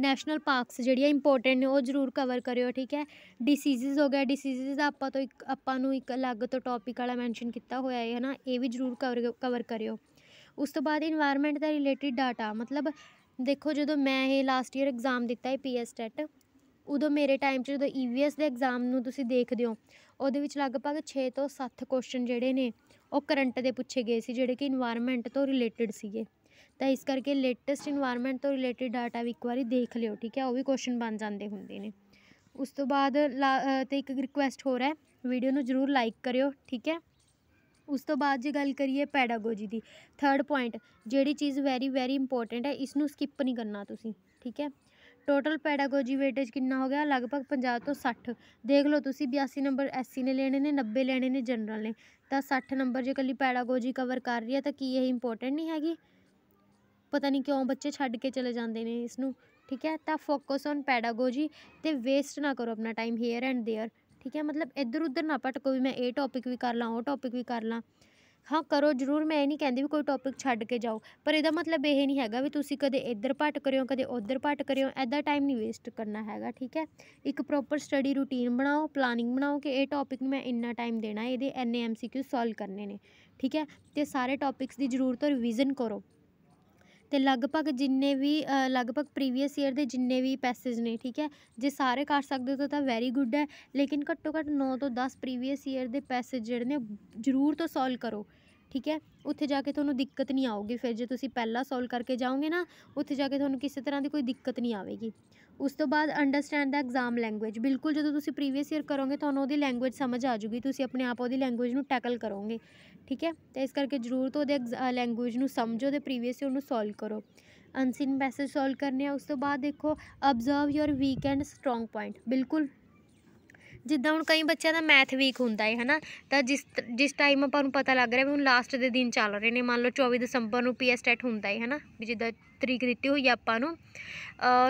national parks ਜਿਹੜੀਆਂ ਇੰਪੋਰਟੈਂਟ ਨੇ ਉਹ ਜ਼ਰੂਰ ਕਵਰ ਕਰਿਓ ਠੀਕ ਹੈ ਡਿਸੀਜ਼ਸ ਹੋ ਗਿਆ ਡਿਸੀਜ਼ਸ ਦਾ ਆਪਾਂ ਤੋਂ ਇੱਕ ਆਪਾਂ ਨੂੰ ਇੱਕ ਅਲੱਗ ਤੋਂ ਟੌਪਿਕ ਵਾਲਾ ਮੈਂਸ਼ਨ ਕੀਤਾ ਹੋਇਆ ਹੈ ਹਨਾ ਇਹ ਵੀ ਜ਼ਰੂਰ ਕਵਰ ਕਵਰ ਕਰਿਓ ਉਸ ਤੋਂ ਬਾਅਦ এনवायरमेंट ਦਾ ਰਿਲੇਟਿਡ ਡਾਟਾ ਮਤਲਬ ਦੇਖੋ ਜਦੋਂ ਮੈਂ ਇਹ ਲਾਸਟ ਈਅਰ ਐਗਜ਼ਾਮ ਦਿੱਤਾ ਹੈ ਪੀਐਸ ਟੈਟ ਉਦੋਂ ਮੇਰੇ ਟਾਈਮ 'ਚ ਜਦੋਂ ਈਵੀਐਸ e ਦੇ ਐਗਜ਼ਾਮ ਨੂੰ ਤੁਸੀਂ ਦੇਖਦੇ ਹੋ ਉਹਦੇ ਵਿੱਚ ਲਗਭਗ 6 ਤੋਂ 7 ਕੁਐਸਚਨ ਜਿਹੜੇ ਨੇ ਉਹ ਕਰੰਟ ਦੇ ਪੁੱਛੇ ਗਏ ਸੀ ਜਿਹੜੇ ਕਿ এনवायरमेंट ਤੋਂ ਰਿਲੇਟਡ ਸੀਗੇ ਤਾਂ ਇਸ ਕਰਕੇ ਲੇਟੈਸਟ এনवायरमेंट ਤੋਂ ਰਿਲੇਟਡ ਡਾਟਾ ਵੀ ਇੱਕ ਵਾਰੀ ਦੇਖ ਲਿਓ ਠੀਕ ਹੈ ਉਹ ਵੀ ਕੁਐਸਚਨ ਬਣ ਜਾਂਦੇ ਹੁੰਦੇ ਨੇ ਉਸ ਤੋਂ ਬਾਅਦ ਤੇ ਇੱਕ ਰਿਕੁਐਸਟ ਹੋ ਰਿਹਾ ਵੀਡੀਓ ਨੂੰ ਜ਼ਰੂਰ ਲਾਈਕ ਕਰਿਓ ਠੀਕ ਹੈ ਉਸ ਤੋਂ ਬਾਅਦ ਜੇ ਗੱਲ ਕਰੀਏ ਪੈਡਾਗੋਜੀ ਦੀ ਥਰਡ ਪੁਆਇੰਟ ਜਿਹੜੀ ਚੀਜ਼ ਵੈਰੀ ਵੈਰੀ ਇੰਪੋਰਟੈਂਟ ਹੈ ਇਸ ਨੂੰ ਸਕਿਪ ਨਹੀਂ ਕਰਨਾ ਤੁਸੀਂ ਠੀਕ ਹੈ ਟੋਟਲ ਪੈਡਾਗੋਜੀ ਵੇਟੇਜ ਕਿੰਨਾ ਹੋ ਗਿਆ ਲਗਭਗ 50 ਤੋਂ 60 ਦੇਖ ਲਓ ਤੁਸੀਂ 82 ਨੰਬਰ ਐਸਸੀ ਨੇ ਲੈਣੇ ਨੇ 90 ਲੈਣੇ ਨੇ ਜਨਰਲ ਨੇ ਤਾਂ 60 ਨੰਬਰ ਜੇ ਕੱਲੀ ਪੈਡਾਗੋਜੀ ਕਵਰ ਕਰ ਰਹੀ ਹੈ ਤਾਂ ਕੀ ਇਹ ਇੰਪੋਰਟੈਂਟ ਨਹੀਂ ਹੈਗੀ ਪਤਾ ਨਹੀਂ ਕਿਉਂ ਬੱਚੇ ਛੱਡ ਕੇ ਚਲੇ ਜਾਂਦੇ ਨੇ ਇਸ ਨੂੰ ਠੀਕ ਹੈ ਤਾਂ ਫੋਕਸ ਔਨ ਪੈਡਾਗੋਜੀ ਤੇ ਵੇਸਟ ਨਾ ਕਰੋ ਆਪਣਾ ਟਾਈਮ ਹੇਅਰ ਐਂਡ ਥੇਅਰ ਠੀਕ ਹੈ ਮਤਲਬ ਇੱਧਰ ਉੱਧਰ ਨਾ ਭਟਕੋ ਵੀ ਮੈਂ ਇਹ ਟੌਪਿਕ ਵੀ ਕਰ ਲਾਂ ਉਹ ਟੌਪਿਕ ਵੀ ਕਰ ਲਾਂ ਹਾਂ ਕਰੋ ਜ਼ਰੂਰ ਮੈਂ ਇਹ ਨਹੀਂ ਕਹਿੰਦੀ ਵੀ ਕੋਈ ਟੌਪਿਕ ਛੱਡ ਕੇ ਜਾਓ ਪਰ ਇਹਦਾ ਮਤਲਬ ਇਹ ਨਹੀਂ ਹੈਗਾ ਵੀ ਤੁਸੀਂ ਕਦੇ ਇੱਧਰ ਭਟ ਕਰਿਓ ਕਦੇ ਉੱਧਰ ਭਟ ਕਰਿਓ ਐਦਾ ਟਾਈਮ ਨਹੀਂ ਵੇਸਟ ਕਰਨਾ ਹੈਗਾ ਠੀਕ ਹੈ ਇੱਕ ਪ੍ਰੋਪਰ ਸਟੱਡੀ ਰੂਟੀਨ ਬਣਾਓ ਪਲਾਨਿੰਗ ਬਣਾਓ ਕਿ ਇਹ ਟੌਪਿਕ ਨੂੰ ਮੈਂ ਇੰਨਾ ਟਾਈਮ ਦੇਣਾ ਇਹਦੇ ਐਨ ਐਮਸੀਕਿਊ ਸੋਲਵ ਕਰਨੇ ਨੇ ਠੀਕ ਹੈ ਤੇ ਸਾਰੇ ਟੌਪਿਕਸ ਦੀ ਜ਼ਰੂਰਤ ਤੋਂ ਰਿਵੀਜ਼ਨ ਕਰੋ ਤੇ ਲਗਭਗ ਜਿੰਨੇ ਵੀ ਲਗਭਗ ਪ੍ਰੀਵੀਅਸ ਈਅਰ ਦੇ ਜਿੰਨੇ ਵੀ ਪੈਸੇਜ ਨੇ ਠੀਕ ਹੈ ਜੇ ਸਾਰੇ ਕਰ ਸਕਦੇ ਹੋ ਤਾਂ ਵੈਰੀ ਗੁੱਡ ਹੈ ਲੇਕਿਨ ਘੱਟੋ ਘੱਟ 9 ਤੋਂ 10 ਪ੍ਰੀਵੀਅਸ ਈਅਰ ਦੇ ਪੈਸੇਜ ਜਿਹੜੇ ਨੇ ਜ਼ਰੂਰ ਤੋਂ ਸੋਲਵ ਕਰੋ ਠੀਕ ਹੈ ਉੱਥੇ ਜਾ ਕੇ ਤੁਹਾਨੂੰ ਦਿੱਕਤ ਨਹੀਂ ਆਉਗੀ ਫਿਰ ਜੇ ਤੁਸੀਂ ਪਹਿਲਾਂ ਸੋਲਵ ਕਰਕੇ ਜਾਓਗੇ ਨਾ ਉੱਥੇ ਜਾ ਕੇ ਤੁਹਾਨੂੰ ਕਿਸੇ ਤਰ੍ਹਾਂ ਦੀ ਕੋਈ ਦਿੱਕਤ ਨਹੀਂ ਆਵੇਗੀ ਉਸ ਤੋਂ ਬਾਅਦ ਅੰਡਰਸਟੈਂਡ ਦਾ ਐਗਜ਼ਾਮ ਲੈਂਗੁਏਜ ਬਿਲਕੁਲ ਜਦੋਂ ਤੁਸੀਂ ਪ੍ਰੀਵੀਅਸ ਈਅਰ ਕਰੋਗੇ ਤੁਹਾਨੂੰ ਉਹਦੀ ਲੈਂਗੁਏਜ ਸਮਝ ਆ ਜੂਗੀ ਤੁਸੀਂ ਆਪਣੇ ਆਪ ਉਹਦੀ ਲੈਂਗੁਏਜ ਨੂੰ ਟੈਕਲ ਕਰੋਗੇ ਠੀਕ ਹੈ ਤਾਂ ਇਸ ਕਰਕੇ ਜ਼ਰੂਰ ਤੋਂ ਉਹਦੇ ਲੈਂਗੁਏਜ ਨੂੰ ਸਮਝੋ ਤੇ ਪ੍ਰੀਵੀਅਸ ਈਅਰ ਨੂੰ ਸੋਲਵ ਕਰੋ ਅਨਸੀਨ ਮੈਸੇਜ ਸੋਲਵ ਕਰਨੇ ਆ ਉਸ ਤੋਂ ਬਾਅਦ ਦੇਖੋ observe your weak and strong point ਬਿਲਕੁਲ ਜਿੱਦਾਂ ਹੁਣ ਕਈ ਬੱਚਿਆਂ ਦਾ ਮੈਥ ਵੀਕ ਹੁੰਦਾ ਹੈ ਹਨਾ ਤਾਂ ਜਿਸ ਜਿਸ ਟਾਈਮ ਆਪਾਂ ਨੂੰ ਪਤਾ ਲੱਗ ਰਿਹਾ ਵੀ ਹੁਣ ਲਾਸਟ ਦੇ ਦਿਨ ਚੱਲ ਰਹੇ ਨੇ ਮੰਨ ਲਓ 24 ਦਸੰਬਰ ਨੂੰ ਪੀਐਸ ਟੈਟ ਹੁੰਦਾ ਹੈ ਹਨਾ ਵੀ ਜਿੱਦਾਂ ਤਰੀਕ ਦਿੱਤੀ ਹੋਈ ਆ ਆਪਾਂ ਨੂੰ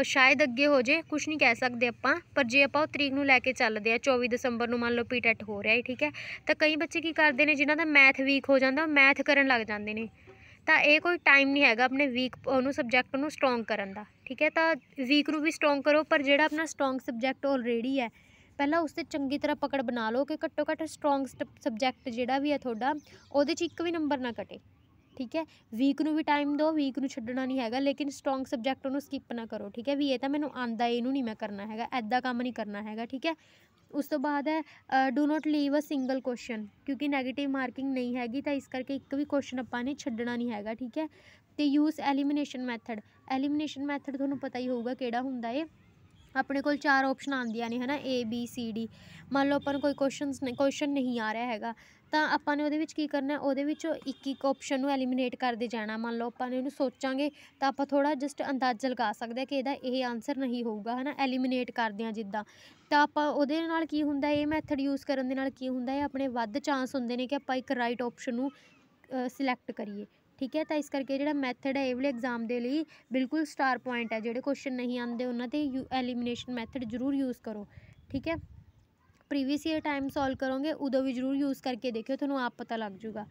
ਸ਼ਾਇਦ ਅੱਗੇ ਹੋ ਜੇ ਕੁਝ ਨਹੀਂ ਕਹਿ ਸਕਦੇ ਆਪਾਂ ਪਰ ਜੇ ਆਪਾਂ ਉਹ ਤਰੀਕ ਨੂੰ ਲੈ ਕੇ ਚੱਲਦੇ ਆ 24 ਦਸੰਬਰ ਨੂੰ ਮੰਨ ਲਓ ਪੀਟੈਟ ਹੋ ਰਿਹਾ ਹੈ ਠੀਕ ਹੈ ਤਾਂ ਕਈ ਬੱਚੇ ਕੀ ਕਰਦੇ ਨੇ ਜਿਨ੍ਹਾਂ ਦਾ ਮੈਥ ਵੀਕ ਹੋ ਜਾਂਦਾ ਮੈਥ ਕਰਨ ਲੱਗ ਜਾਂਦੇ ਨੇ ਤਾਂ ਇਹ ਕੋਈ ਟਾਈਮ ਨਹੀਂ ਹੈਗਾ ਆਪਣੇ ਵੀਕ ਉਹਨੂੰ ਸਬਜੈਕਟ ਨੂੰ ਸਟਰੋਂਗ ਕਰਨ ਦਾ ਠੀਕ ਹੈ ਤਾਂ ਵੀਕ ਨੂੰ ਵੀ ਸਟਰੋਂਗ ਕਰੋ ਪਰ ਜਿਹੜਾ ਆਪਣਾ ਸਟਰੋਂਗ ਸਬਜੈਕਟ ਆਲਰੇਡੀ ਹੈ ਪਹਿਲਾਂ ਉਸ ਤੇ ਚੰਗੀ ਤਰ੍ਹਾਂ ਪਕੜ ਬਣਾ ਲਓ ਕਿ ਘੱਟੋ ਘੱਟ ਸਟਰੋਂਗ ਸਬਜੈਕਟ ਜਿਹੜਾ ਵੀ ਹੈ ਤੁਹਾਡਾ ਉਹਦੇ 'ਚ ਇੱਕ ਵੀ ਨੰਬਰ ਨਾ ਕਟੇ ਠੀਕ ਹੈ ਵੀਕ ਨੂੰ ਵੀ ਟਾਈਮ ਦਿਓ ਵੀਕ ਨੂੰ ਛੱਡਣਾ ਨਹੀਂ ਹੈਗਾ ਲੇਕਿਨ ਸਟਰੋਂਗ ਸਬਜੈਕਟ ਉਹਨੂੰ ਸਕਿਪ ਨਾ ਕਰੋ ਠੀਕ ਹੈ ਵੀ ਇਹ ਤਾਂ ਮੈਨੂੰ ਆਂਦਾ ਇਹਨੂੰ ਨਹੀਂ ਮੈਂ ਕਰਨਾ ਹੈਗਾ ਐਦਾਂ ਕੰਮ ਨਹੀਂ ਕਰਨਾ ਹੈਗਾ ਠੀਕ ਹੈ ਉਸ ਤੋਂ ਬਾਅਦ ਹੈ do not leave a single question ਕਿਉਂਕਿ 네ਗੇਟਿਵ ਮਾਰਕਿੰਗ ਨਹੀਂ ਹੈਗੀ ਤਾਂ ਇਸ ਕਰਕੇ ਇੱਕ ਵੀ ਕੁਐਸਚਨ ਆਪਾਂ ਨੇ ਛੱਡਣਾ ਨਹੀਂ ਹੈਗਾ ਠੀਕ ਹੈ ਤੇ use elimination method elimination method ਤੁਹਾਨੂੰ ਪਤਾ ਹੀ ਹੋਊਗਾ ਕਿਹੜਾ ਹੁੰਦਾ ਹੈ ਆਪਣੇ ਕੋਲ ਚਾਰ ਆਪਸ਼ਨ ਆਉਂਦੀਆਂ ਨੇ ਹਨਾ ਏ ਬੀ ਸੀ ਡੀ ਮੰਨ ਲਓ ਆਪਾਂ ਨੂੰ ਕੋਈ ਕੁਐਸਚਨਸ ਨੇ ਕੁਐਸਚਨ ਨਹੀਂ ਆ ਰਿਹਾ ਹੈਗਾ ਤਾਂ ਆਪਾਂ ਨੇ ਉਹਦੇ ਵਿੱਚ ਕੀ ਕਰਨਾ ਉਹਦੇ ਵਿੱਚੋਂ ਇੱਕ ਇੱਕ ਆਪਸ਼ਨ ਨੂੰ ਐਲੀਮੀਨੇਟ ਕਰਦੇ ਜਾਣਾ ਮੰਨ ਲਓ ਆਪਾਂ ਨੇ ਉਹਨੂੰ ਸੋਚਾਂਗੇ ਤਾਂ ਆਪਾਂ ਥੋੜਾ ਜਸਟ ਅੰਦਾਜ਼ਾ ਲਗਾ ਸਕਦੇ ਕਿ ਇਹਦਾ ਇਹ ਆਨਸਰ ਨਹੀਂ ਹੋਊਗਾ ਹਨਾ ਐਲੀਮੀਨੇਟ ਕਰਦੇ ਆ ਜਿੱਦਾਂ ਤਾਂ ਆਪਾਂ ਉਹਦੇ ਨਾਲ ਕੀ ਹੁੰਦਾ ਇਹ ਮੈਥਡ ਯੂਜ਼ ਕਰਨ ਦੇ ਨਾਲ ਕੀ ਹੁੰਦਾ ਹੈ ਆਪਣੇ ਵੱਧ ਚਾਂਸ ਹੁੰਦੇ ਨੇ ਕਿ ਆਪਾਂ ਇੱਕ ਰਾਈਟ ਆਪਸ਼ਨ ਨੂੰ ਸਿਲੈਕਟ ਕਰੀਏ ਠੀਕ ਹੈ ਤਾਂ ਇਸ ਕਰਕੇ ਜਿਹੜਾ ਮੈਥਡ ਹੈ ਇਹ ਵਾਲੇ ਐਗਜ਼ਾਮ ਦੇ ਲਈ ਬਿਲਕੁਲ ਸਟਾਰ ਪੁਆਇੰਟ ਹੈ ਜਿਹੜੇ ਕੁਐਸਚਨ ਨਹੀਂ ਆਉਂਦੇ ਉਹਨਾਂ ਤੇ ਐਲੀਮੀਨੇਸ਼ਨ ਮੈਥਡ ਜ਼ਰੂਰ ਯੂਜ਼ ਕਰੋ ਠੀਕ ਹੈ ਪ੍ਰੀਵੀਅਸ ਈਅਰ ਟਾਈਮ ਸੋਲਵ ਕਰੋਗੇ ਉਦੋਂ ਵੀ ਜ਼ਰੂਰ ਯੂਜ਼ ਕਰਕੇ ਦੇਖਿਓ ਤੁਹਾਨੂੰ ਆਪ ਪਤਾ ਲੱਗ ਜਾਊਗਾ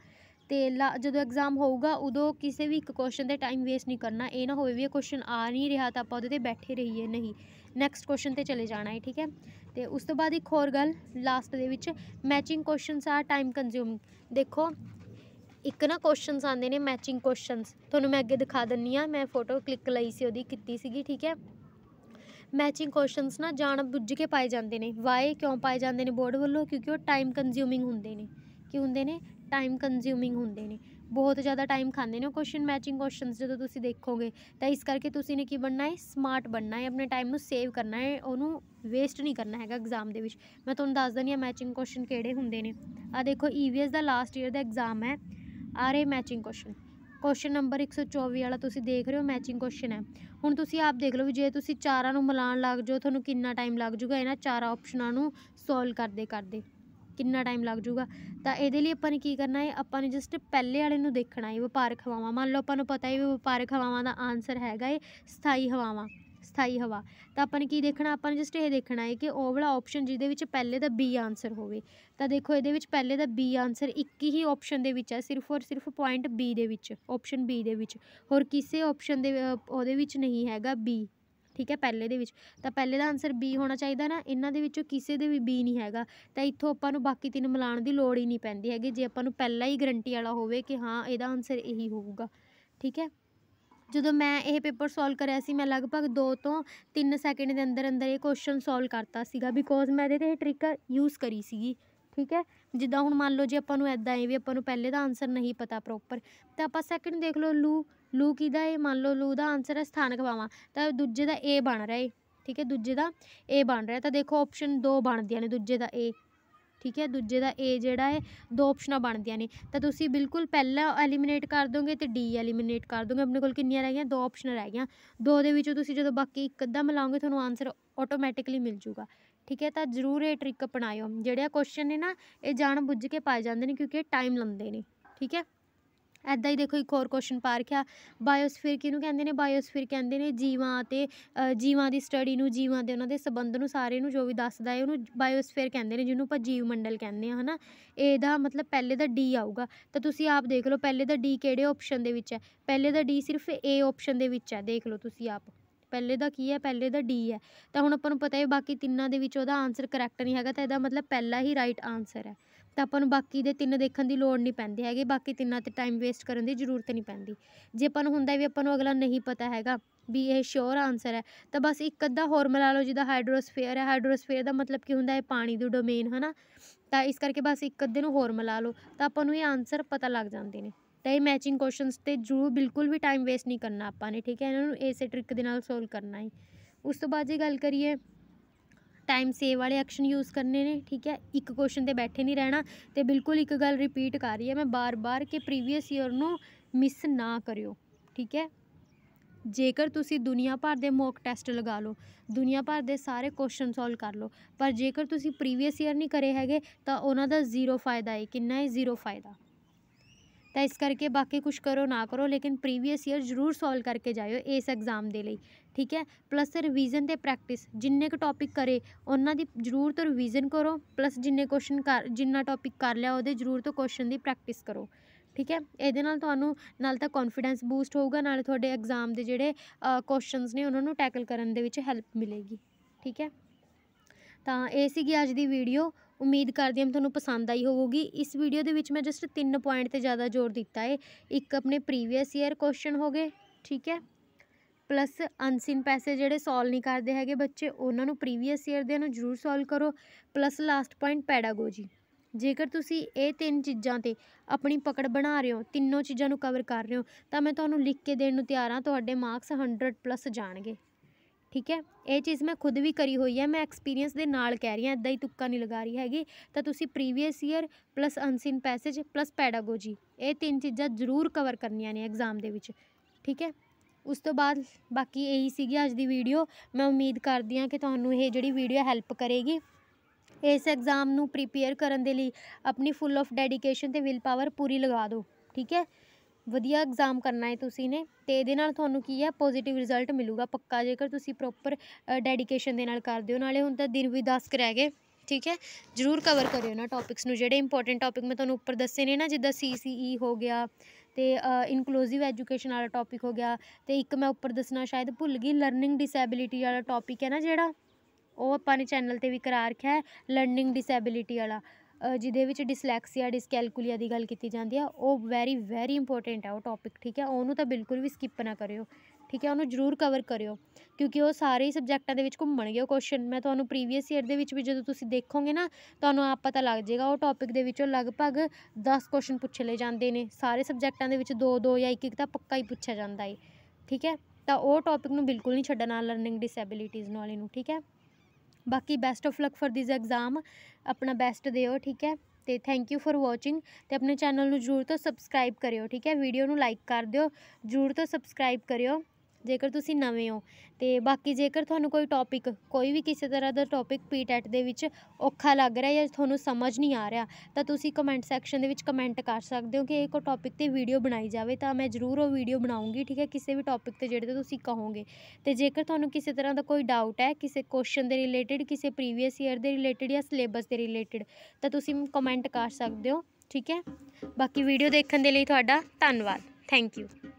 ਤੇ ਜਦੋਂ ਐਗਜ਼ਾਮ ਹੋਊਗਾ ਉਦੋਂ ਕਿਸੇ ਵੀ ਇੱਕ ਕੁਐਸਚਨ ਤੇ ਟਾਈਮ ਵੇਸਟ ਨਹੀਂ ਕਰਨਾ ਇਹ ਨਾ ਹੋਵੇ ਵੀ ਇਹ ਕੁਐਸਚਨ ਆ ਨਹੀਂ ਰਿਹਾ ਤਾਂ ਆਪਾਂ ਉਹਦੇ ਤੇ ਬੈਠੇ ਰਹੀਏ ਨਹੀਂ ਨੈਕਸਟ ਕੁਐਸਚਨ ਤੇ ਚਲੇ ਜਾਣਾ ਹੈ ਠੀਕ ਹੈ ਤੇ ਉਸ ਤੋਂ ਬਾਅਦ ਇੱਕ ਹੋਰ ਗੱਲ ਲਾਸਟ ਦੇ ਵਿੱਚ ਮੈਚਿੰਗ ਕੁਐਸਚਨਸ ਆ ਟਾਈਮ ਕੰਜ਼ਿਊਮ ਦੇਖੋ ਇੱਕ ਨਾ ਕੁਐਸਚਨਸ ਆਉਂਦੇ ਨੇ ਮੈਚਿੰਗ ਕੁਐਸਚਨਸ ਤੁਹਾਨੂੰ ਮੈਂ ਅੱਗੇ ਦਿਖਾ ਦਿੰਨੀ ਆ ਮੈਂ ਫੋਟੋ ਕਲਿੱਕ ਲਈ ਸੀ ਉਹਦੀ ਕੀਤੀ ਸੀਗੀ ਠੀਕ ਹੈ ਮੈਚਿੰਗ ਕੁਐਸਚਨਸ ਨਾ ਜਾਣ ਬੁੱਝ ਕੇ ਪਾਏ ਜਾਂਦੇ ਨੇ ਵਾਏ ਕਿਉਂ ਪਾਏ ਜਾਂਦੇ ਨੇ ਬੋਰਡ ਵੱਲੋਂ ਕਿਉਂਕਿ ਉਹ ਟਾਈਮ ਕੰਜ਼ਿਊਮਿੰਗ ਹੁੰਦੇ ਨੇ ਕਿ ਹੁੰਦੇ ਨੇ ਟਾਈਮ ਕੰਜ਼ਿਊਮਿੰਗ ਹੁੰਦੇ ਨੇ ਬਹੁਤ ਜ਼ਿਆਦਾ ਟਾਈਮ ਖਾਂਦੇ ਨੇ ਕੁਐਸਚਨ ਮੈਚਿੰਗ ਕੁਐਸਚਨਸ ਜਦੋਂ ਤੁਸੀਂ ਦੇਖੋਗੇ ਤਾਂ ਇਸ ਕਰਕੇ ਤੁਸੀਂ ਨੇ ਕੀ ਬਣਨਾ ਹੈ ਸਮਾਰਟ ਬਣਨਾ ਹੈ ਆਪਣੇ ਟਾਈਮ ਨੂੰ ਸੇਵ ਕਰਨਾ ਹੈ ਉਹਨੂੰ ਵੇਸਟ ਨਹੀਂ ਕਰਨਾ ਹੈਗਾ ਐਗਜ਼ਾਮ ਦੇ ਵਿੱਚ ਮੈਂ ਤੁਹਾਨੂੰ ਦੱਸ ਦਿੰਦੀ ਹਾਂ ਮੈਚਿੰਗ ਕੁਐਸਚਨ ਕਿਹੜੇ ਹੁੰਦੇ ਨੇ ਆ ਦੇਖੋ ਈਵੀਐਸ e ਦਾ ਲਾਸਟ ਈਅਰ ਦਾ ਐਗਜ਼ਾਮ ਹੈ ਆ ਰਹੇ ਮੈਚਿੰਗ ਕੁਐਸਚਨ ਕੁਐਸਚਨ ਨੰਬਰ 124 ਵਾਲਾ ਤੁਸੀਂ ਦੇਖ ਰਹੇ ਹੋ ਮੈਚਿੰਗ ਕੁਐਸਚਨ ਹੈ ਹੁਣ ਤੁਸੀਂ ਆਪ ਦੇਖ ਲਓ ਵੀ ਜੇ ਤੁਸੀਂ ਚਾਰਾਂ ਨੂੰ ਮਿਲਾਉਣ ਲੱਗ ਜਾਓ ਤੁਹਾਨੂੰ ਕਿੰਨਾ ਟਾਈਮ ਲੱਗ ਜਾਊਗਾ ਇਹਨਾਂ ਚਾਰਾਂ ਆਪਸ਼ਨਾਂ ਨੂੰ ਸੋਲਵ ਕਰਦੇ ਕਰਦੇ ਕਿੰਨਾ ਟਾਈਮ ਲੱਗ ਜਾਊਗਾ ਤਾਂ ਇਹਦੇ ਲਈ ਆਪਾਂ ਨੇ ਕੀ ਕਰਨਾ ਹੈ ਆਪਾਂ ਨੇ ਜਸਟ ਪਹਿਲੇ ਵਾਲੇ ਨੂੰ ਦੇਖਣਾ ਹੈ ਵਪਾਰਕ ਹਵਾਵਾਂ ਮੰਨ ਲਓ ਆਪਾਂ ਨੂੰ ਪਤਾ ਹੈ ਵੀ ਵਪਾਰਕ ਹਵਾਵਾਂ ਦਾ ਆਨਸਰ ਹੈਗਾ ਹੈ ਸਥਾਈ ਹਵਾਵਾਂ ਸਥਾਈ ਹਵਾ ਤਾਂ ਆਪਾਂ ਨੇ ਕੀ ਦੇਖਣਾ ਆਪਾਂ ਨੇ ਜਸਟ ਇਹ ਦੇਖਣਾ ਹੈ ਕਿ ਉਹ ਵਾਲਾ ਆਪਸ਼ਨ ਜਿਹਦੇ ਵਿੱਚ ਪਹਿਲੇ ਦਾ ਬੀ ਆਨਸਰ ਹੋਵੇ ਤਾਂ ਦੇਖੋ ਇਹਦੇ ਵਿੱਚ ਪਹਿਲੇ ਦਾ ਬੀ ਆਨਸਰ ਇੱਕ ਹੀ ਆਪਸ਼ਨ ਦੇ ਵਿੱਚ ਹੈ ਸਿਰਫ ਔਰ ਸਿਰਫ ਪੁਆਇੰਟ ਬੀ ਦੇ ਵਿੱਚ ਆਪਸ਼ਨ ਬੀ ਦੇ ਵਿੱਚ ਹੋਰ ਕਿਸੇ ਆਪਸ਼ਨ ਦੇ ਉਹਦੇ ਵਿੱਚ ਨਹੀਂ ਹੈਗਾ ਬੀ ਠੀਕ ਹੈ ਪਹਿਲੇ ਦੇ ਵਿੱਚ ਤਾਂ ਪਹਿਲੇ ਦਾ ਆਨਸਰ ਬੀ ਹੋਣਾ ਚਾਹੀਦਾ ਨਾ ਇਹਨਾਂ ਦੇ ਵਿੱਚੋਂ ਕਿਸੇ ਦੇ ਵੀ ਬੀ ਨਹੀਂ ਹੈਗਾ ਤਾਂ ਇੱਥੋਂ ਆਪਾਂ ਨੂੰ ਬਾਕੀ ਤਿੰਨ ਮਿਲਾਉਣ ਦੀ ਲੋੜ ਹੀ ਨਹੀਂ ਪੈਂਦੀ ਹੈਗੀ ਜੇ ਆਪਾਂ ਨੂੰ ਪਹਿਲਾ ਹੀ ਗਰੰਟੀ ਵਾਲਾ ਹੋਵੇ ਕਿ ਹਾਂ ਇਹਦਾ ਆਨਸਰ ਇਹੀ ਹੋਊਗਾ ਠੀਕ ਹੈ ਜਦੋਂ ਮੈਂ ਇਹ ਪੇਪਰ ਸੋਲਵ ਕਰਿਆ ਸੀ ਮੈਂ ਲਗਭਗ 2 ਤੋਂ 3 ਸੈਕਿੰਡ ਦੇ ਅੰਦਰ ਅੰਦਰ ਇਹ ਕੁਐਸਚਨ ਸੋਲਵ ਕਰਤਾ ਸੀਗਾ ਬਿਕੋਜ਼ ਮੈਂ ਇਹਦੇ 'ਤੇ ਇਹ ਟ੍ਰਿਕ ਯੂਜ਼ ਕਰੀ ਸੀਗੀ ਠੀਕ ਹੈ ਜਿੱਦਾਂ ਹੁਣ ਮੰਨ ਲਓ ਜੇ ਆਪਾਂ ਨੂੰ ਐਦਾਂ ਹੈ ਵੀ ਆਪਾਂ ਨੂੰ ਪਹਿਲੇ ਦਾ ਆਨਸਰ ਨਹੀਂ ਪਤਾ ਪ੍ਰੋਪਰ ਤਾਂ ਆਪਾਂ ਸੈਕਿੰਡ ਦੇਖ ਲਓ ਲੂ ਲੂ ਕਿਹਦਾ ਹੈ ਮੰਨ ਲਓ ਲੂ ਦਾ ਆਨਸਰ ਹੈ ਸਥਾਨਕ ਭਾਵਾਂ ਤਾਂ ਦੂਜੇ ਦਾ ਏ ਬਣ ਰਿਹਾ ਹੈ ਠੀਕ ਹੈ ਦੂਜੇ ਦਾ ਏ ਬਣ ਰਿਹਾ ਤਾਂ ਦੇਖੋ ਆਪਸ਼ਨ 2 ਬਣਦੀਆਂ ਨੇ ਦੂਜੇ ਦਾ ਏ ਠੀਕ ਹੈ ਦੂਜੇ ਦਾ ਏ ਜਿਹੜਾ ਹੈ ਦੋ ਆਪਸ਼ਨਾਂ ਬਣਦੀਆਂ ਨੇ ਤਾਂ ਤੁਸੀਂ ਬਿਲਕੁਲ ਪਹਿਲਾਂ ਐਲੀਮੀਨੇਟ ਕਰ ਦੋਗੇ ਤੇ ਡੀ ਐਲੀਮੀਨੇਟ ਕਰ ਦੋਗੇ ਆਪਣੇ ਕੋਲ ਕਿੰਨੀਆਂ ਰਹਿ ਗਈਆਂ ਦੋ ਆਪਸ਼ਨਾਂ ਰਹਿ ਗਈਆਂ ਦੋ ਦੇ ਵਿੱਚੋਂ ਤੁਸੀਂ ਜਦੋਂ ਬਾਕੀ ਇੱਕ ਅੱਧਾ ਮਿਲਾਓਗੇ ਤੁਹਾਨੂੰ ਆਨਸਰ ਆਟੋਮੈਟਿਕਲੀ ਮਿਲ ਜੂਗਾ ਠੀਕ ਹੈ ਤਾਂ ਜ਼ਰੂਰ ਇਹ ਟ੍ਰਿਕ ਅਪਣਾਇਓ ਜਿਹੜੇ ਕੁਐਸਚਨ ਨੇ ਨਾ ਇਹ ਜਾਣ ਬੁੱਝ ਕੇ ਪਾਏ ਜਾਂਦੇ ਨੇ ਕਿਉਂਕਿ ਇਹ ਟਾਈਮ ਲੰਦੇ ਨੇ ਠੀਕ ਹੈ ਐਦਾਂ ਹੀ ਦੇਖੋ ਇੱਕ ਹੋਰ ਕੁਐਸਚਨ ਪਾ ਰੱਖਿਆ ਬਾਇਓਸਫੀਅਰ ਕਿਹਨੂੰ ਕਹਿੰਦੇ ਨੇ ਬਾਇਓਸਫੀਅਰ ਕਹਿੰਦੇ ਨੇ ਜੀਵਾਂ ਅਤੇ ਜੀਵਾਂ ਦੀ ਸਟੱਡੀ ਨੂੰ ਜੀਵਾਂ ਦੇ ਉਹਨਾਂ ਦੇ ਸਬੰਧ ਨੂੰ ਸਾਰੇ ਨੂੰ ਜੋ ਵੀ ਦੱਸਦਾ ਹੈ ਉਹਨੂੰ ਬਾਇਓਸਫੀਅਰ ਕਹਿੰਦੇ ਨੇ ਜਿਹਨੂੰ ਆਪਾਂ ਜੀਵ ਮੰਡਲ ਕਹਿੰਦੇ ਆ ਹਨਾ ਇਹਦਾ ਮਤਲਬ ਪਹਿਲੇ ਦਾ ਡੀ ਆਊਗਾ ਤਾਂ ਤੁਸੀਂ ਆਪ ਦੇਖ ਲਓ ਪਹਿਲੇ ਦਾ ਡੀ ਕਿਹੜੇ ਆਪਸ਼ਨ ਦੇ ਵਿੱਚ ਹੈ ਪਹਿਲੇ ਦਾ ਡੀ ਸਿਰਫ ਏ ਆਪਸ਼ਨ ਦੇ ਵਿੱਚ ਹੈ ਦੇਖ ਲਓ ਤੁਸੀਂ ਆਪ ਪਹਿਲੇ ਦਾ ਕੀ ਹੈ ਪਹਿਲੇ ਦਾ ਡੀ ਹੈ ਤਾਂ ਹੁਣ ਆਪਾਂ ਨੂੰ ਪਤਾ ਹੈ ਬਾਕੀ ਤਿੰਨਾਂ ਦੇ ਵਿੱਚ ਉਹਦਾ ਆਨਸਰ ਕਰੈਕਟ ਨਹੀਂ ਹੈਗਾ ਤਾਂ ਇਹਦਾ ਮਤਲਬ ਪਹਿਲਾ ਹੀ ਰਾਈਟ ਆਨਸਰ ਹੈ ਤਾਂ ਆਪਾਂ ਨੂੰ ਬਾਕੀ ਦੇ ਤਿੰਨ ਦੇਖਣ ਦੀ ਲੋੜ ਨਹੀਂ ਪੈਂਦੀ ਹੈਗੀ ਬਾਕੀ ਤਿੰਨਾਂ 'ਤੇ ਟਾਈਮ ਵੇਸਟ ਕਰਨ ਦੀ ਜ਼ਰੂਰਤ ਨਹੀਂ ਪੈਂਦੀ ਜੇ ਆਪਾਂ ਨੂੰ ਹੁੰਦਾ ਵੀ ਆਪਾਂ ਨੂੰ ਅਗਲਾ ਨਹੀਂ ਪਤਾ ਹੈਗਾ ਵੀ ਇਹ ਸ਼ੋਰ ਆਨਸਰ ਹੈ ਤਾਂ ਬਸ ਇੱਕ ਅੱਧਾ ਹੋਰ ਮਿਲਾ ਲਓ ਜਿਹਦਾ ਹਾਈਡਰੋਸਫੀਅਰ ਹੈ ਹਾਈਡਰੋਸਫੀਅਰ ਦਾ ਮਤਲਬ ਕੀ ਹੁੰਦਾ ਹੈ ਪਾਣੀ ਦੀ ਡੋਮੇਨ ਹਨਾ ਤਾਂ ਇਸ ਕਰਕੇ ਬਸ ਇੱਕ ਅੱਧੇ ਨੂੰ ਹੋਰ ਮਿਲਾ ਲਓ ਤਾਂ ਆਪਾਂ ਨੂੰ ਇਹ ਆਨਸਰ ਪਤਾ ਲੱਗ ਜਾਂਦੇ ਨੇ ਤਾਂ ਇਹ ਮੈਚਿੰਗ ਕੁਐਸਚਨਸ ਤੇ ਜ਼ਰੂਰ ਬਿਲਕੁਲ ਵੀ ਟਾਈਮ ਵੇਸਟ ਨਹੀਂ ਕਰਨਾ ਆਪਾਂ ਨੇ ਠੀਕ ਹੈ ਇਹਨਾਂ ਨੂੰ ਇਸੇ ਟ੍ਰਿਕ ਦੇ ਨਾਲ ਸੋਲਵ ਕਰਨਾ ਹੈ ਉਸ ਤੋਂ ਬਾਅਦ ਜੇ ਗੱਲ ਕਰੀਏ ਟਾਈਮ ਸੇਵ ਵਾਲੇ ਐਕਸ਼ਨ ਯੂਜ਼ ਕਰਨੇ ਨੇ ਠੀਕ ਹੈ ਇੱਕ ਕੁਐਸਚਨ ਤੇ ਬੈਠੇ ਨਹੀਂ ਰਹਿਣਾ ਤੇ ਬਿਲਕੁਲ ਇੱਕ ਗੱਲ ਰਿਪੀਟ ਕਰ ਰਹੀ ਹੈ ਮੈਂ ਬਾਰ-ਬਾਰ ਕਿ ਪ੍ਰੀਵੀਅਸ ਈਅਰ ਨੂੰ ਮਿਸ ਨਾ ਕਰਿਓ ਠੀਕ ਹੈ ਜੇਕਰ ਤੁਸੀਂ ਦੁਨੀਆ ਭਰ ਦੇ ਮੌਕ ਟੈਸਟ ਲਗਾ ਲਓ ਦੁਨੀਆ ਭਰ ਦੇ ਸਾਰੇ ਕੁਐਸਚਨ ਸੋਲਵ ਕਰ ਲਓ ਪਰ ਜੇਕਰ ਤੁਸੀਂ ਪ੍ਰੀਵੀਅਸ ਈਅਰ ਨਹੀਂ ਕਰੇ ਹੈਗੇ ਤਾਂ ਉਹਨਾਂ ਦਾ ਜ਼ੀਰੋ ਫਾਇਦਾ ਹੈ ਕਿੰਨਾ ਹੈ ਜ਼ੀਰੋ ਫਾਇਦਾ ਤਾਂ ਇਸ ਕਰਕੇ ਬਾਕੀ ਕੁਝ ਕਰੋ ਨਾ ਕਰੋ ਲੇਕਿਨ ਪ੍ਰੀਵੀਅਸ ਈਅਰ ਜ਼ਰੂਰ ਸੋਲਵ ਕਰਕੇ ਜਾਇਓ ਇਸ ਐਗਜ਼ਾਮ ਦੇ ਲਈ ਠੀਕ ਹੈ ਪਲੱਸ ਰਿਵੀਜ਼ਨ ਤੇ ਪ੍ਰੈਕਟਿਸ ਜਿੰਨੇ ਕੁ ਟੌਪਿਕ ਕਰੇ ਉਹਨਾਂ ਦੀ ਜ਼ਰੂਰ ਤੋਂ ਰਿਵੀਜ਼ਨ ਕਰੋ ਪਲੱਸ ਜਿੰਨੇ ਕੁਐਸਚਨ ਕਰ ਜਿੰਨਾ ਟੌਪਿਕ ਕਰ ਲਿਆ ਉਹਦੇ ਜ਼ਰੂਰ ਤੋਂ ਕੁਐਸਚਨ ਦੀ ਪ੍ਰੈਕਟਿਸ ਕਰੋ ਠੀਕ ਹੈ ਇਹਦੇ ਨਾਲ ਤੁਹਾਨੂੰ ਨਾਲ ਤਾਂ ਕੌਨਫੀਡੈਂਸ ਬੂਸਟ ਹੋਊਗਾ ਨਾਲ ਤੁਹਾਡੇ ਐਗਜ਼ਾਮ ਦੇ ਜਿਹੜੇ ਕੁਐਸਚਨਸ ਨੇ ਉਹਨਾਂ ਨੂੰ ਟੈਕਲ ਕਰਨ ਦੇ ਵਿੱਚ ਹੈਲਪ ਮਿਲੇਗੀ ਠੀਕ ਹੈ ਤਾਂ ਇਹ ਸੀਗੀ ਅੱਜ ਦੀ ਵੀਡੀਓ ਉਮੀਦ ਕਰਦੀ ਹਾਂ ਤੁਹਾਨੂੰ ਪਸੰਦ ਆਈ ਹੋਵੇਗੀ ਇਸ ਵੀਡੀਓ ਦੇ ਵਿੱਚ ਮੈਂ ਜਸਟ ਤਿੰਨ ਪੁਆਇੰਟ ਤੇ ਜ਼ਿਆਦਾ ਜ਼ੋਰ ਦਿੱਤਾ ਹੈ ਇੱਕ ਆਪਣੇ ਪ੍ਰੀਵੀਅਸ ਈਅਰ ਕੁਐਸਚਨ ਹੋ ਗਏ ਠੀਕ ਹੈ ਪਲੱਸ ਅਨਸੀਨ ਪੈਸੇ ਜਿਹੜੇ ਸੋਲ ਨਹੀਂ ਕਰਦੇ ਹੈਗੇ ਬੱਚੇ ਉਹਨਾਂ ਨੂੰ ਪ੍ਰੀਵੀਅਸ ਈਅਰ ਦੇ ਨੂੰ ਜ਼ਰੂਰ ਸੋਲ ਕਰੋ ਪਲੱਸ ਲਾਸਟ ਪੁਆਇੰਟ ਪੈਡਾਗੋਜੀ ਜੇਕਰ ਤੁਸੀਂ ਇਹ ਤਿੰਨ ਚੀਜ਼ਾਂ ਤੇ ਆਪਣੀ ਪਕੜ ਬਣਾ ਰਹੇ ਹੋ ਤਿੰਨੋਂ ਚੀਜ਼ਾਂ ਨੂੰ ਕਵਰ ਕਰ ਰਹੇ ਹੋ ਤਾਂ ਮੈਂ ਤੁਹਾਨੂੰ ਲਿਖ ਕੇ ਦੇਣ ਨੂੰ ਤਿਆਰ ਹਾਂ ਤੁਹਾਡੇ ਮਾਰਕਸ 100 ਪਲੱਸ ਜਾਣਗੇ ਠੀਕ ਹੈ ਇਹ ਚੀਜ਼ ਮੈਂ ਖੁਦ ਵੀ ਕਰੀ ਹੋਈ ਹੈ ਮੈਂ ਐਕਸਪੀਰੀਅੰਸ ਦੇ ਨਾਲ ਕਹਿ ਰਹੀ ਹਾਂ ਇਦਾਂ ਹੀ ਤੁੱਕਾ ਨਹੀਂ ਲਗਾ ਰਹੀ ਹੈਗੀ ਤਾਂ ਤੁਸੀਂ previous year plus unseen passage plus pedagogy ਇਹ ਤਿੰਨ ਚੀਜ਼ਾਂ ਜ਼ਰੂਰ ਕਵਰ ਕਰਨੀਆਂ ਨੇ ਐਗਜ਼ਾਮ ਦੇ ਵਿੱਚ ਠੀਕ ਹੈ ਉਸ ਤੋਂ ਬਾਅਦ ਬਾਕੀ ਇਹੀ ਸੀਗੀ ਅੱਜ ਦੀ ਵੀਡੀਓ ਮੈਂ ਉਮੀਦ ਕਰਦੀ ਹਾਂ ਕਿ ਤੁਹਾਨੂੰ ਇਹ ਜਿਹੜੀ ਵੀਡੀਓ ਹੈਲਪ ਕਰੇਗੀ ਇਸ ਐਗਜ਼ਾਮ ਨੂੰ ਪ੍ਰੀਪੇਅਰ ਕਰਨ ਦੇ ਲਈ ਆਪਣੀ ਫੁੱਲ ਆਫ ਡੈਡੀਕੇਸ਼ਨ ਤੇ ਵਿਲ ਪਾਵਰ ਪੂਰੀ ਲਗਾ ਦਿਓ ਠੀਕ ਹੈ ਵਧੀਆ ਐਗਜ਼ਾਮ ਕਰਨਾ ਹੈ ਤੁਸੀਂ ਨੇ ਅਤੇ ਇਹਦੇ ਨਾਲ ਤੁਹਾਨੂੰ ਕੀ ਹੈ ਪੋਜ਼ੀਟਿਵ ਰਿਜ਼ਲਟ ਮਿਲੂਗਾ ਪੱਕਾ ਜੇਕਰ ਤੁਸੀਂ ਪ੍ਰੋਪਰ ਡੈਡੀਕੇਸ਼ਨ ਦੇ ਨਾਲ ਕਰਦੇ ਹੋ ਨਾਲੇ ਹੁਣ ਤਾਂ ਦਿਨ ਵੀ ਦਸ ਕੁ ਰਹਿ ਗਏ ਠੀਕ ਹੈ ਜ਼ਰੂਰ ਕਵਰ ਕਰਿਓ ਨਾ ਟੌਪਿਕਸ ਨੂੰ ਜਿਹੜੇ ਇੰਪੋਰਟੈਂਟ ਟੌਪਿਕ ਮੈਂ ਤੁਹਾਨੂੰ ਉੱਪਰ ਦੱਸੇ ਨੇ ਨਾ ਜਿੱਦਾਂ ਸੀ ਸੀ ਈ ਹੋ ਗਿਆ ਤੇ ਇਨਕਲੂਸਿਵ ਐਜੂਕੇਸ਼ਨ ਵਾਲਾ ਟੌਪਿਕ ਹੋ ਗਿਆ ਤੇ ਇੱਕ ਮੈਂ ਉੱਪਰ ਦੱਸਣਾ ਸ਼ਾਇਦ ਭੁੱਲ ਗਈ ਲਰਨਿੰਗ ਡਿਸੇਬਿਲਿਟੀ ਵਾਲਾ ਟੌਪਿਕ ਹੈ ਨਾ ਜਿਹੜਾ ਉਹ ਆਪਾਂ ਨੇ ਚੈਨਲ ਤੇ ਵੀ ਕਰਾ ਰੱਖਿਆ ਹੈ ਲਰਨਿੰਗ ਡਿਸੇਬਿਲਿਟੀ ਵਾਲਾ ਜਿਹਦੇ ਵਿੱਚ ਡਿਸਲੈਕਸੀਆ ਡਿਸਕੈਲਕੁਲੀਆ ਦੀ ਗੱਲ ਕੀਤੀ ਜਾਂਦੀ ਆ ਉਹ ਵੈਰੀ ਵੈਰੀ ਇੰਪੋਰਟੈਂਟ ਆ ਉਹ ਟੌਪਿਕ ਠੀਕ ਹੈ ਉਹਨੂੰ ਤਾਂ ਬਿਲਕੁਲ ਵੀ ਸਕਿਪ ਨਾ ਕਰਿਓ ਠੀਕ ਹੈ ਉਹਨੂੰ ਜ਼ਰੂਰ ਕਵਰ ਕਰਿਓ ਕਿਉਂਕਿ ਉਹ ਸਾਰੇ ਹੀ ਸਬਜੈਕਟਾਂ ਦੇ ਵਿੱਚ ਘੁੰਮਣਗੇ ਉਹ ਕੁਐਸਚਨ ਮੈਂ ਤੁਹਾਨੂੰ ਪ੍ਰੀਵੀਅਸ ਈਅਰ ਦੇ ਵਿੱਚ ਵੀ ਜਦੋਂ ਤੁਸੀਂ ਦੇਖੋਗੇ ਨਾ ਤੁਹਾਨੂੰ ਆਪ ਪਤਾ ਲੱਗ ਜਾਏਗਾ ਉਹ ਟੌਪਿਕ ਦੇ ਵਿੱਚੋਂ ਲਗਭਗ 10 ਕੁਐਸਚਨ ਪੁੱਛੇ ਲੈ ਜਾਂਦੇ ਨੇ ਸਾਰੇ ਸਬਜੈਕਟਾਂ ਦੇ ਵਿੱਚ ਦੋ ਦੋ ਜਾਂ ਇੱਕ ਇੱਕ ਤਾਂ ਪੱਕਾ ਹੀ ਪੁੱਛਿਆ ਜਾਂਦਾ ਹੈ ਠੀਕ ਹੈ ਤਾਂ ਉਹ ਟੌਪਿਕ ਨੂੰ ਬਿਲਕੁਲ ਨਹੀਂ ਛੱਡਣਾ ਲਰਨਿੰਗ ਡਿਸੇਬਿਲਿਟੀਜ਼ ਨਾਲ ਇਹਨੂੰ ਠੀਕ ਹੈ ਬਾਕੀ best of luck for this exam ਆਪਣਾ ਬੈਸਟ ਦਿਓ ਠੀਕ ਹੈ ਤੇ ਥੈਂਕ ਯੂ ਫॉर ਵਾਚਿੰਗ ਤੇ ਆਪਣੇ ਚੈਨਲ ਨੂੰ ਜਰੂਰ ਤੋਂ ਸਬਸਕ੍ਰਾਈਬ ਕਰਿਓ ਠੀਕ ਹੈ ਵੀਡੀਓ ਨੂੰ ਲਾਈਕ ਕਰ ਦਿਓ ਜਰੂਰ ਤੋਂ ਸਬਸਕ੍ਰਾਈਬ ਕਰਿਓ ਜੇਕਰ ਤੁਸੀਂ ਨਵੇਂ ਹੋ ਤੇ ਬਾਕੀ ਜੇਕਰ ਤੁਹਾਨੂੰ ਕੋਈ ਟੌਪਿਕ ਕੋਈ ਵੀ ਕਿਸੇ ਤਰ੍ਹਾਂ ਦਾ ਟੌਪਿਕ ਪੀਟੈਟ e ਦੇ ਵਿੱਚ ਔਖਾ ਲੱਗ ਰਿਹਾ ਜਾਂ ਤੁਹਾਨੂੰ ਸਮਝ ਨਹੀਂ ਆ ਰਿਹਾ ਤਾਂ ਤੁਸੀਂ ਕਮੈਂਟ ਸੈਕਸ਼ਨ ਦੇ ਵਿੱਚ ਕਮੈਂਟ ਕਰ ਸਕਦੇ ਹੋ ਕਿ ਇੱਕ ਟੌਪਿਕ ਤੇ ਵੀਡੀਓ ਬਣਾਈ ਜਾਵੇ ਤਾਂ ਮੈਂ ਜ਼ਰੂਰ ਉਹ ਵੀਡੀਓ ਬਣਾਉਂਗੀ ਠੀਕ ਹੈ ਕਿਸੇ ਵੀ ਟੌਪਿਕ ਤੇ ਜਿਹੜੇ ਤੁਸੀਂ ਕਹੋਗੇ ਤੇ ਜੇਕਰ ਤੁਹਾਨੂੰ ਕਿਸੇ ਤਰ੍ਹਾਂ ਦਾ ਕੋਈ ਡਾਊਟ ਹੈ ਕਿਸੇ ਕੁਐਸਚਨ ਦੇ ਰਿਲੇਟਡ ਕਿਸੇ ਪ੍ਰੀਵੀਅਸ ਈਅਰ ਦੇ ਰਿਲੇਟਡ ਜਾਂ ਸਿਲੇਬਸ ਦੇ ਰਿਲੇਟਡ ਤਾਂ ਤੁਸੀਂ ਕਮੈਂਟ ਕਰ ਸਕਦੇ ਹੋ ਠੀਕ ਹੈ ਬਾਕੀ ਵੀਡੀਓ ਦੇਖਣ ਦੇ ਲਈ ਤੁਹਾਡਾ ਧੰਨਵਾਦ ਥੈਂਕ ਯੂ